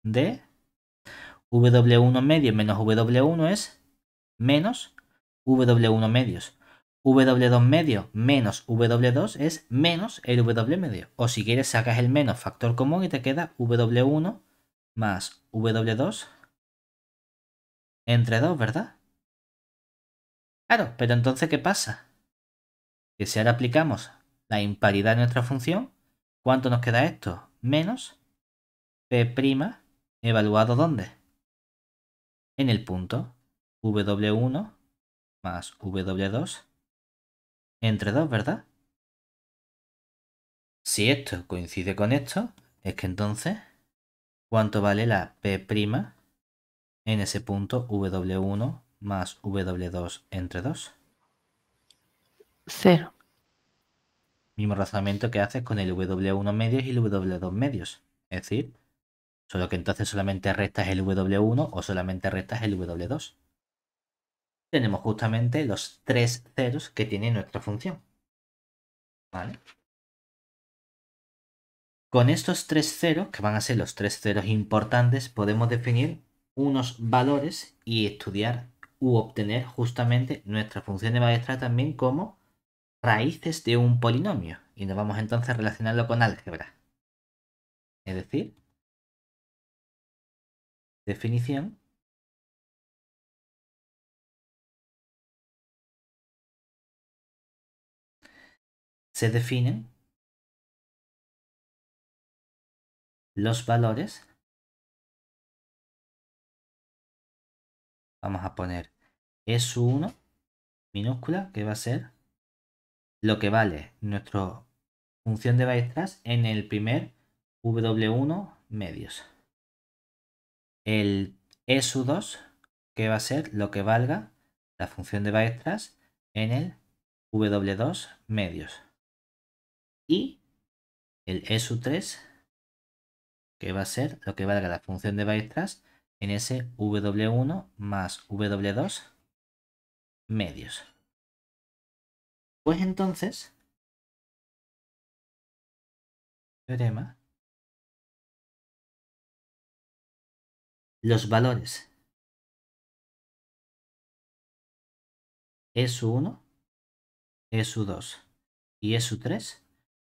de W1 medio menos W1 es menos W1 medios. W2 medio menos W2 es menos el W medio. O si quieres sacas el menos factor común y te queda W1 más W2 entre 2, ¿verdad? Claro, pero entonces ¿qué pasa? Que si ahora aplicamos la imparidad de nuestra función, ¿cuánto nos queda esto? Menos P' evaluado ¿dónde? en el punto W1 más W2 entre 2, ¿verdad? Si esto coincide con esto, es que entonces, ¿cuánto vale la P' en ese punto W1 más W2 entre 2? Cero. Mismo razonamiento que haces con el W1 medios y el W2 medios. Es decir, Solo que entonces solamente restas el W1 o solamente restas el W2. Tenemos justamente los tres ceros que tiene nuestra función. ¿Vale? Con estos tres ceros, que van a ser los tres ceros importantes, podemos definir unos valores y estudiar u obtener justamente nuestra función de maestra también como raíces de un polinomio. Y nos vamos entonces a relacionarlo con álgebra. Es decir, definición se definen los valores. Vamos a poner S1 minúscula, que va a ser lo que vale nuestra función de tras en el primer W1 medios el ESU2, que va a ser lo que valga la función de Baestras en el W2 medios. Y el e ESU3, que va a ser lo que valga la función de Baestras en ese W1 más W2 medios. Pues entonces, teorema los valores ESU1, ESU2 y ESU3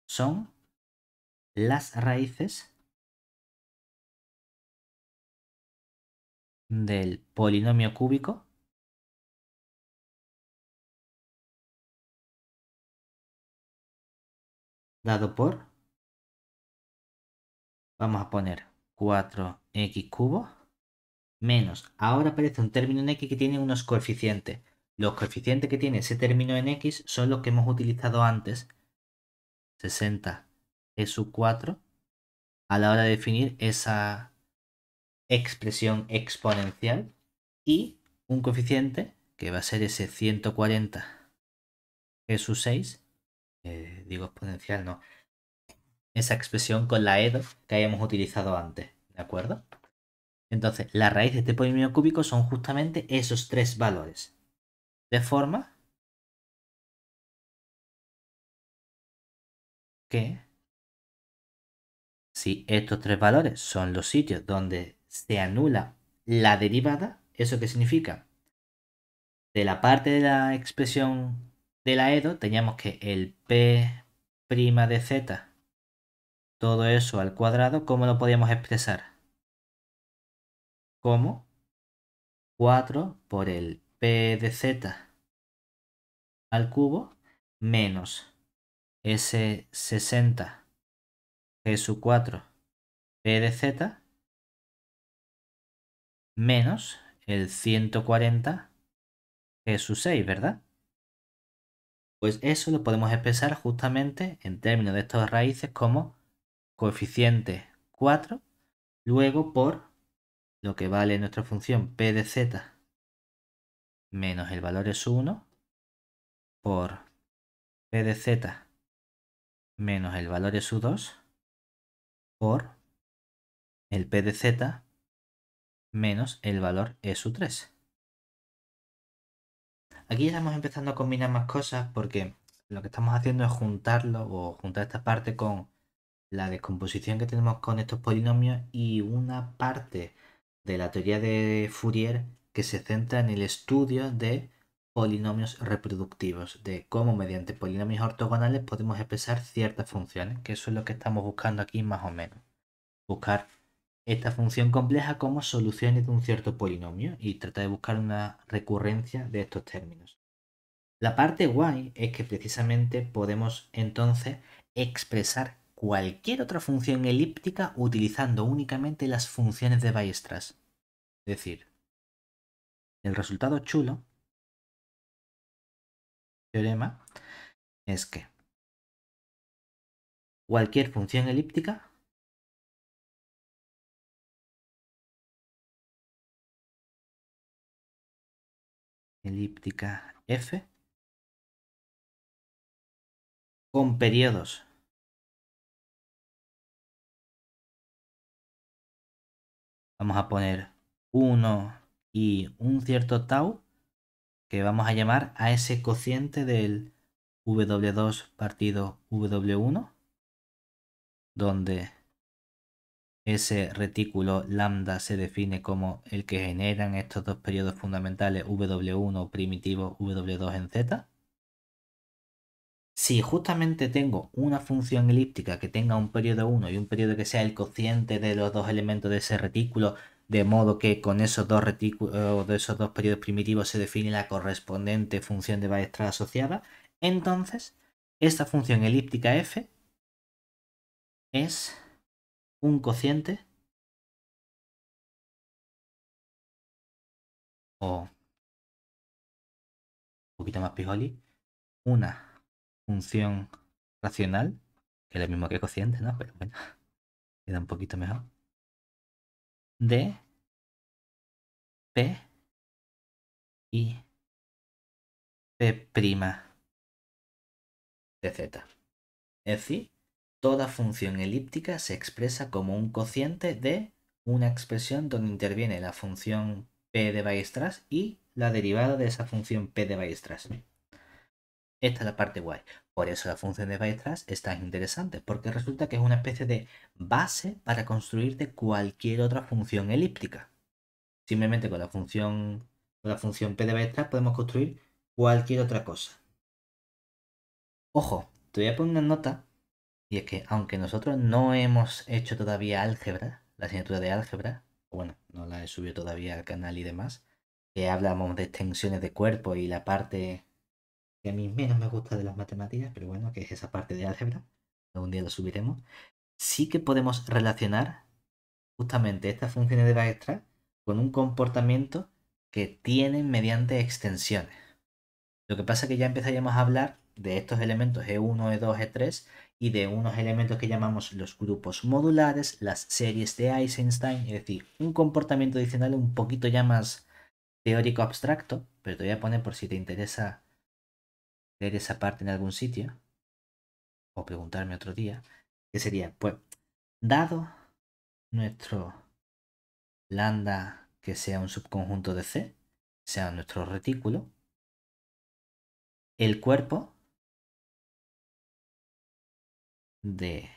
son las raíces del polinomio cúbico dado por, vamos a poner 4x cubo menos. Ahora aparece un término en X que tiene unos coeficientes. Los coeficientes que tiene ese término en X son los que hemos utilizado antes. 60 es su 4 a la hora de definir esa expresión exponencial y un coeficiente que va a ser ese 140 es su 6 digo exponencial no esa expresión con la edo que hayamos utilizado antes de acuerdo entonces, la raíz de este polinomio cúbico son justamente esos tres valores. De forma que si estos tres valores son los sitios donde se anula la derivada, ¿eso qué significa? De la parte de la expresión de la EDO teníamos que el P' de Z, todo eso al cuadrado, ¿cómo lo podíamos expresar? como 4 por el P de Z al cubo menos S60 G su 4 P de Z menos el 140 G su 6, ¿verdad? Pues eso lo podemos expresar justamente en términos de estas raíces como coeficiente 4, luego por lo que vale nuestra función p de z menos el valor es 1 por p de z menos el valor es u2 por el p de z menos el valor es u3. Aquí ya estamos empezando a combinar más cosas porque lo que estamos haciendo es juntarlo o juntar esta parte con la descomposición que tenemos con estos polinomios y una parte de la teoría de Fourier que se centra en el estudio de polinomios reproductivos, de cómo mediante polinomios ortogonales podemos expresar ciertas funciones, que eso es lo que estamos buscando aquí más o menos. Buscar esta función compleja como soluciones de un cierto polinomio y tratar de buscar una recurrencia de estos términos. La parte guay es que precisamente podemos entonces expresar cualquier otra función elíptica utilizando únicamente las funciones de Baestras. Es decir, el resultado chulo teorema es que cualquier función elíptica elíptica f con periodos vamos a poner 1 y un cierto tau que vamos a llamar a ese cociente del W2 partido W1, donde ese retículo lambda se define como el que generan estos dos periodos fundamentales W1 primitivo W2 en Z. Si justamente tengo una función elíptica que tenga un periodo 1 y un periodo que sea el cociente de los dos elementos de ese retículo, de modo que con esos dos retículos de esos dos periodos primitivos se define la correspondiente función de baestrada asociada, entonces esta función elíptica f es un cociente o un poquito más pijoli, una función racional, que es lo mismo que cociente, ¿no? Pero bueno, queda un poquito mejor. De P y P' de Z. Es decir, toda función elíptica se expresa como un cociente de una expresión donde interviene la función P de Weierstrass y la derivada de esa función P de Weierstrass. Esta es la parte guay. Por eso la función de funciones es tan interesante, porque resulta que es una especie de base para construir de cualquier otra función elíptica. Simplemente con la función, con la función p de Weierstrass podemos construir cualquier otra cosa. Ojo, te voy a poner una nota, y es que aunque nosotros no hemos hecho todavía álgebra, la asignatura de álgebra, bueno, no la he subido todavía al canal y demás, que hablamos de extensiones de cuerpo y la parte a mí menos me gusta de las matemáticas, pero bueno, que es esa parte de álgebra, algún día lo subiremos, sí que podemos relacionar justamente estas funciones de la extra con un comportamiento que tienen mediante extensiones. Lo que pasa es que ya empezaríamos a hablar de estos elementos E1, E2, E3 y de unos elementos que llamamos los grupos modulares, las series de Eisenstein, es decir, un comportamiento adicional un poquito ya más teórico abstracto, pero te voy a poner por si te interesa leer esa parte en algún sitio o preguntarme otro día, que sería, pues, dado nuestro lambda que sea un subconjunto de C, sea nuestro retículo, el cuerpo de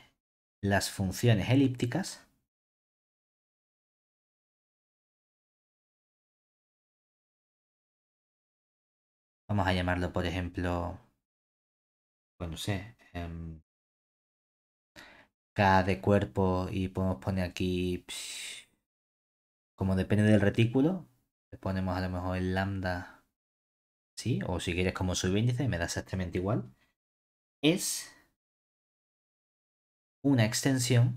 las funciones elípticas Vamos a llamarlo, por ejemplo, bueno, pues no sé, em, cada K de cuerpo y podemos poner aquí, como depende del retículo, le ponemos a lo mejor el lambda, ¿sí? O si quieres como subíndice, me da exactamente igual. Es una extensión.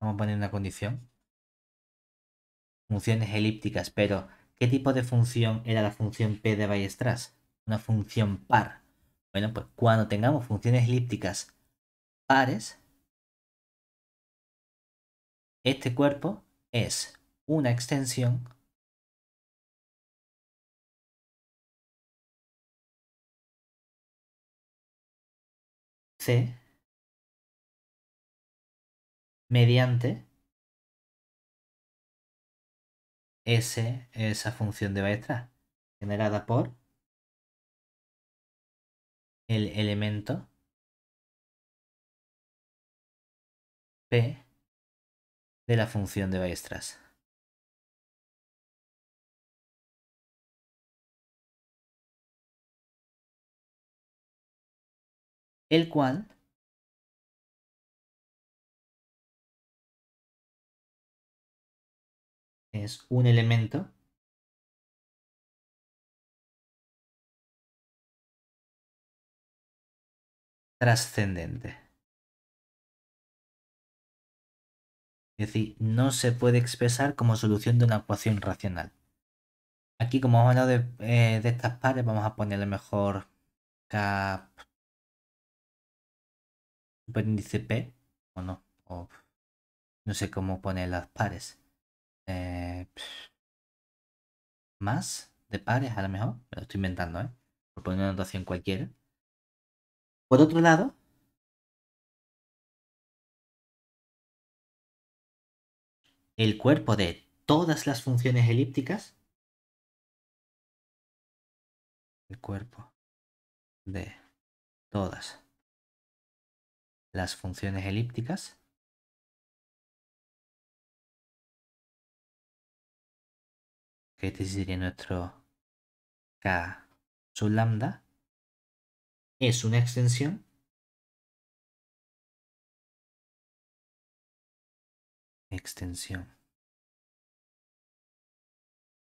Vamos a poner una condición funciones elípticas, pero ¿qué tipo de función era la función P de Ballestras? Una función par. Bueno, pues cuando tengamos funciones elípticas pares, este cuerpo es una extensión C mediante S es esa función de Baestra, generada por el elemento P de la función de Baestras. El cual es un elemento trascendente. Es decir, no se puede expresar como solución de una ecuación racional. Aquí, como hemos hablado de, eh, estas pares, vamos a ponerle mejor cap índice P, o no, no sé cómo poner las pares. Eh, más de pares a lo mejor. Me lo estoy inventando, ¿eh? Por poner una notación cualquiera. Por otro lado, el cuerpo de todas las funciones elípticas. El cuerpo de todas las funciones elípticas que este sería nuestro K sub lambda, es una extensión extensión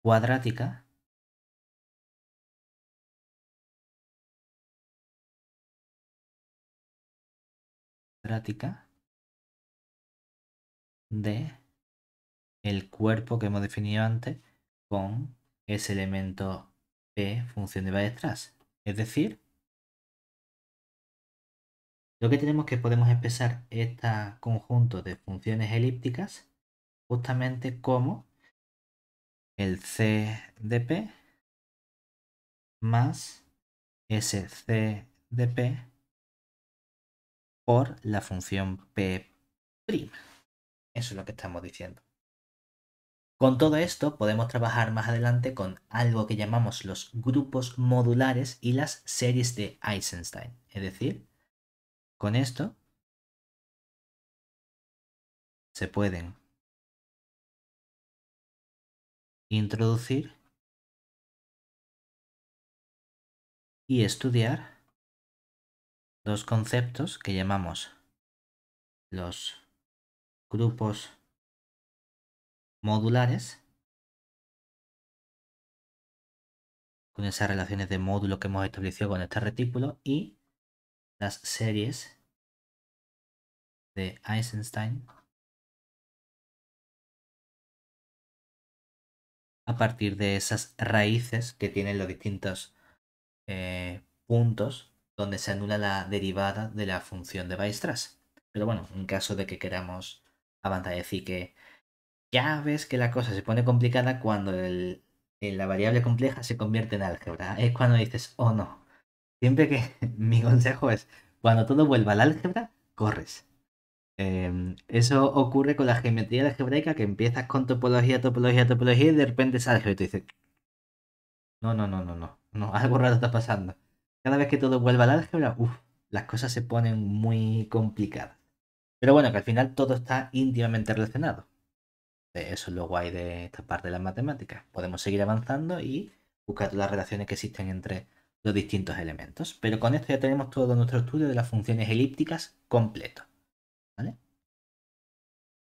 cuadrática cuadrática de el cuerpo que hemos definido antes con ese elemento p función de va detrás. Es decir, lo que tenemos que podemos expresar este conjunto de funciones elípticas justamente como el c de p más ese c de p por la función p'. Eso es lo que estamos diciendo. Con todo esto podemos trabajar más adelante con algo que llamamos los grupos modulares y las series de Eisenstein. Es decir, con esto se pueden introducir y estudiar dos conceptos que llamamos los grupos modulares, con esas relaciones de módulo que hemos establecido con este retículo y las series de Eisenstein a partir de esas raíces que tienen los distintos eh, puntos donde se anula la derivada de la función de Weierstrass. Pero bueno, en caso de que queramos avanzar decir que ya ves que la cosa se pone complicada cuando la variable compleja se convierte en álgebra. ¿eh? Es cuando dices, oh no. Siempre que mi consejo es, cuando todo vuelva al álgebra, corres. Em, eso ocurre con la geometría algebraica que empiezas con topología, topología, topología y de repente es álgebra y te dices, no, no, no, no, no, no, algo raro está pasando. Cada vez que todo vuelva al álgebra, uff, las cosas se ponen muy complicadas. Pero bueno, que al final todo está íntimamente relacionado. Eso es lo guay de esta parte de las matemáticas. Podemos seguir avanzando y buscar las relaciones que existen entre los distintos elementos. Pero con esto ya tenemos todo nuestro estudio de las funciones elípticas completo. ¿Vale?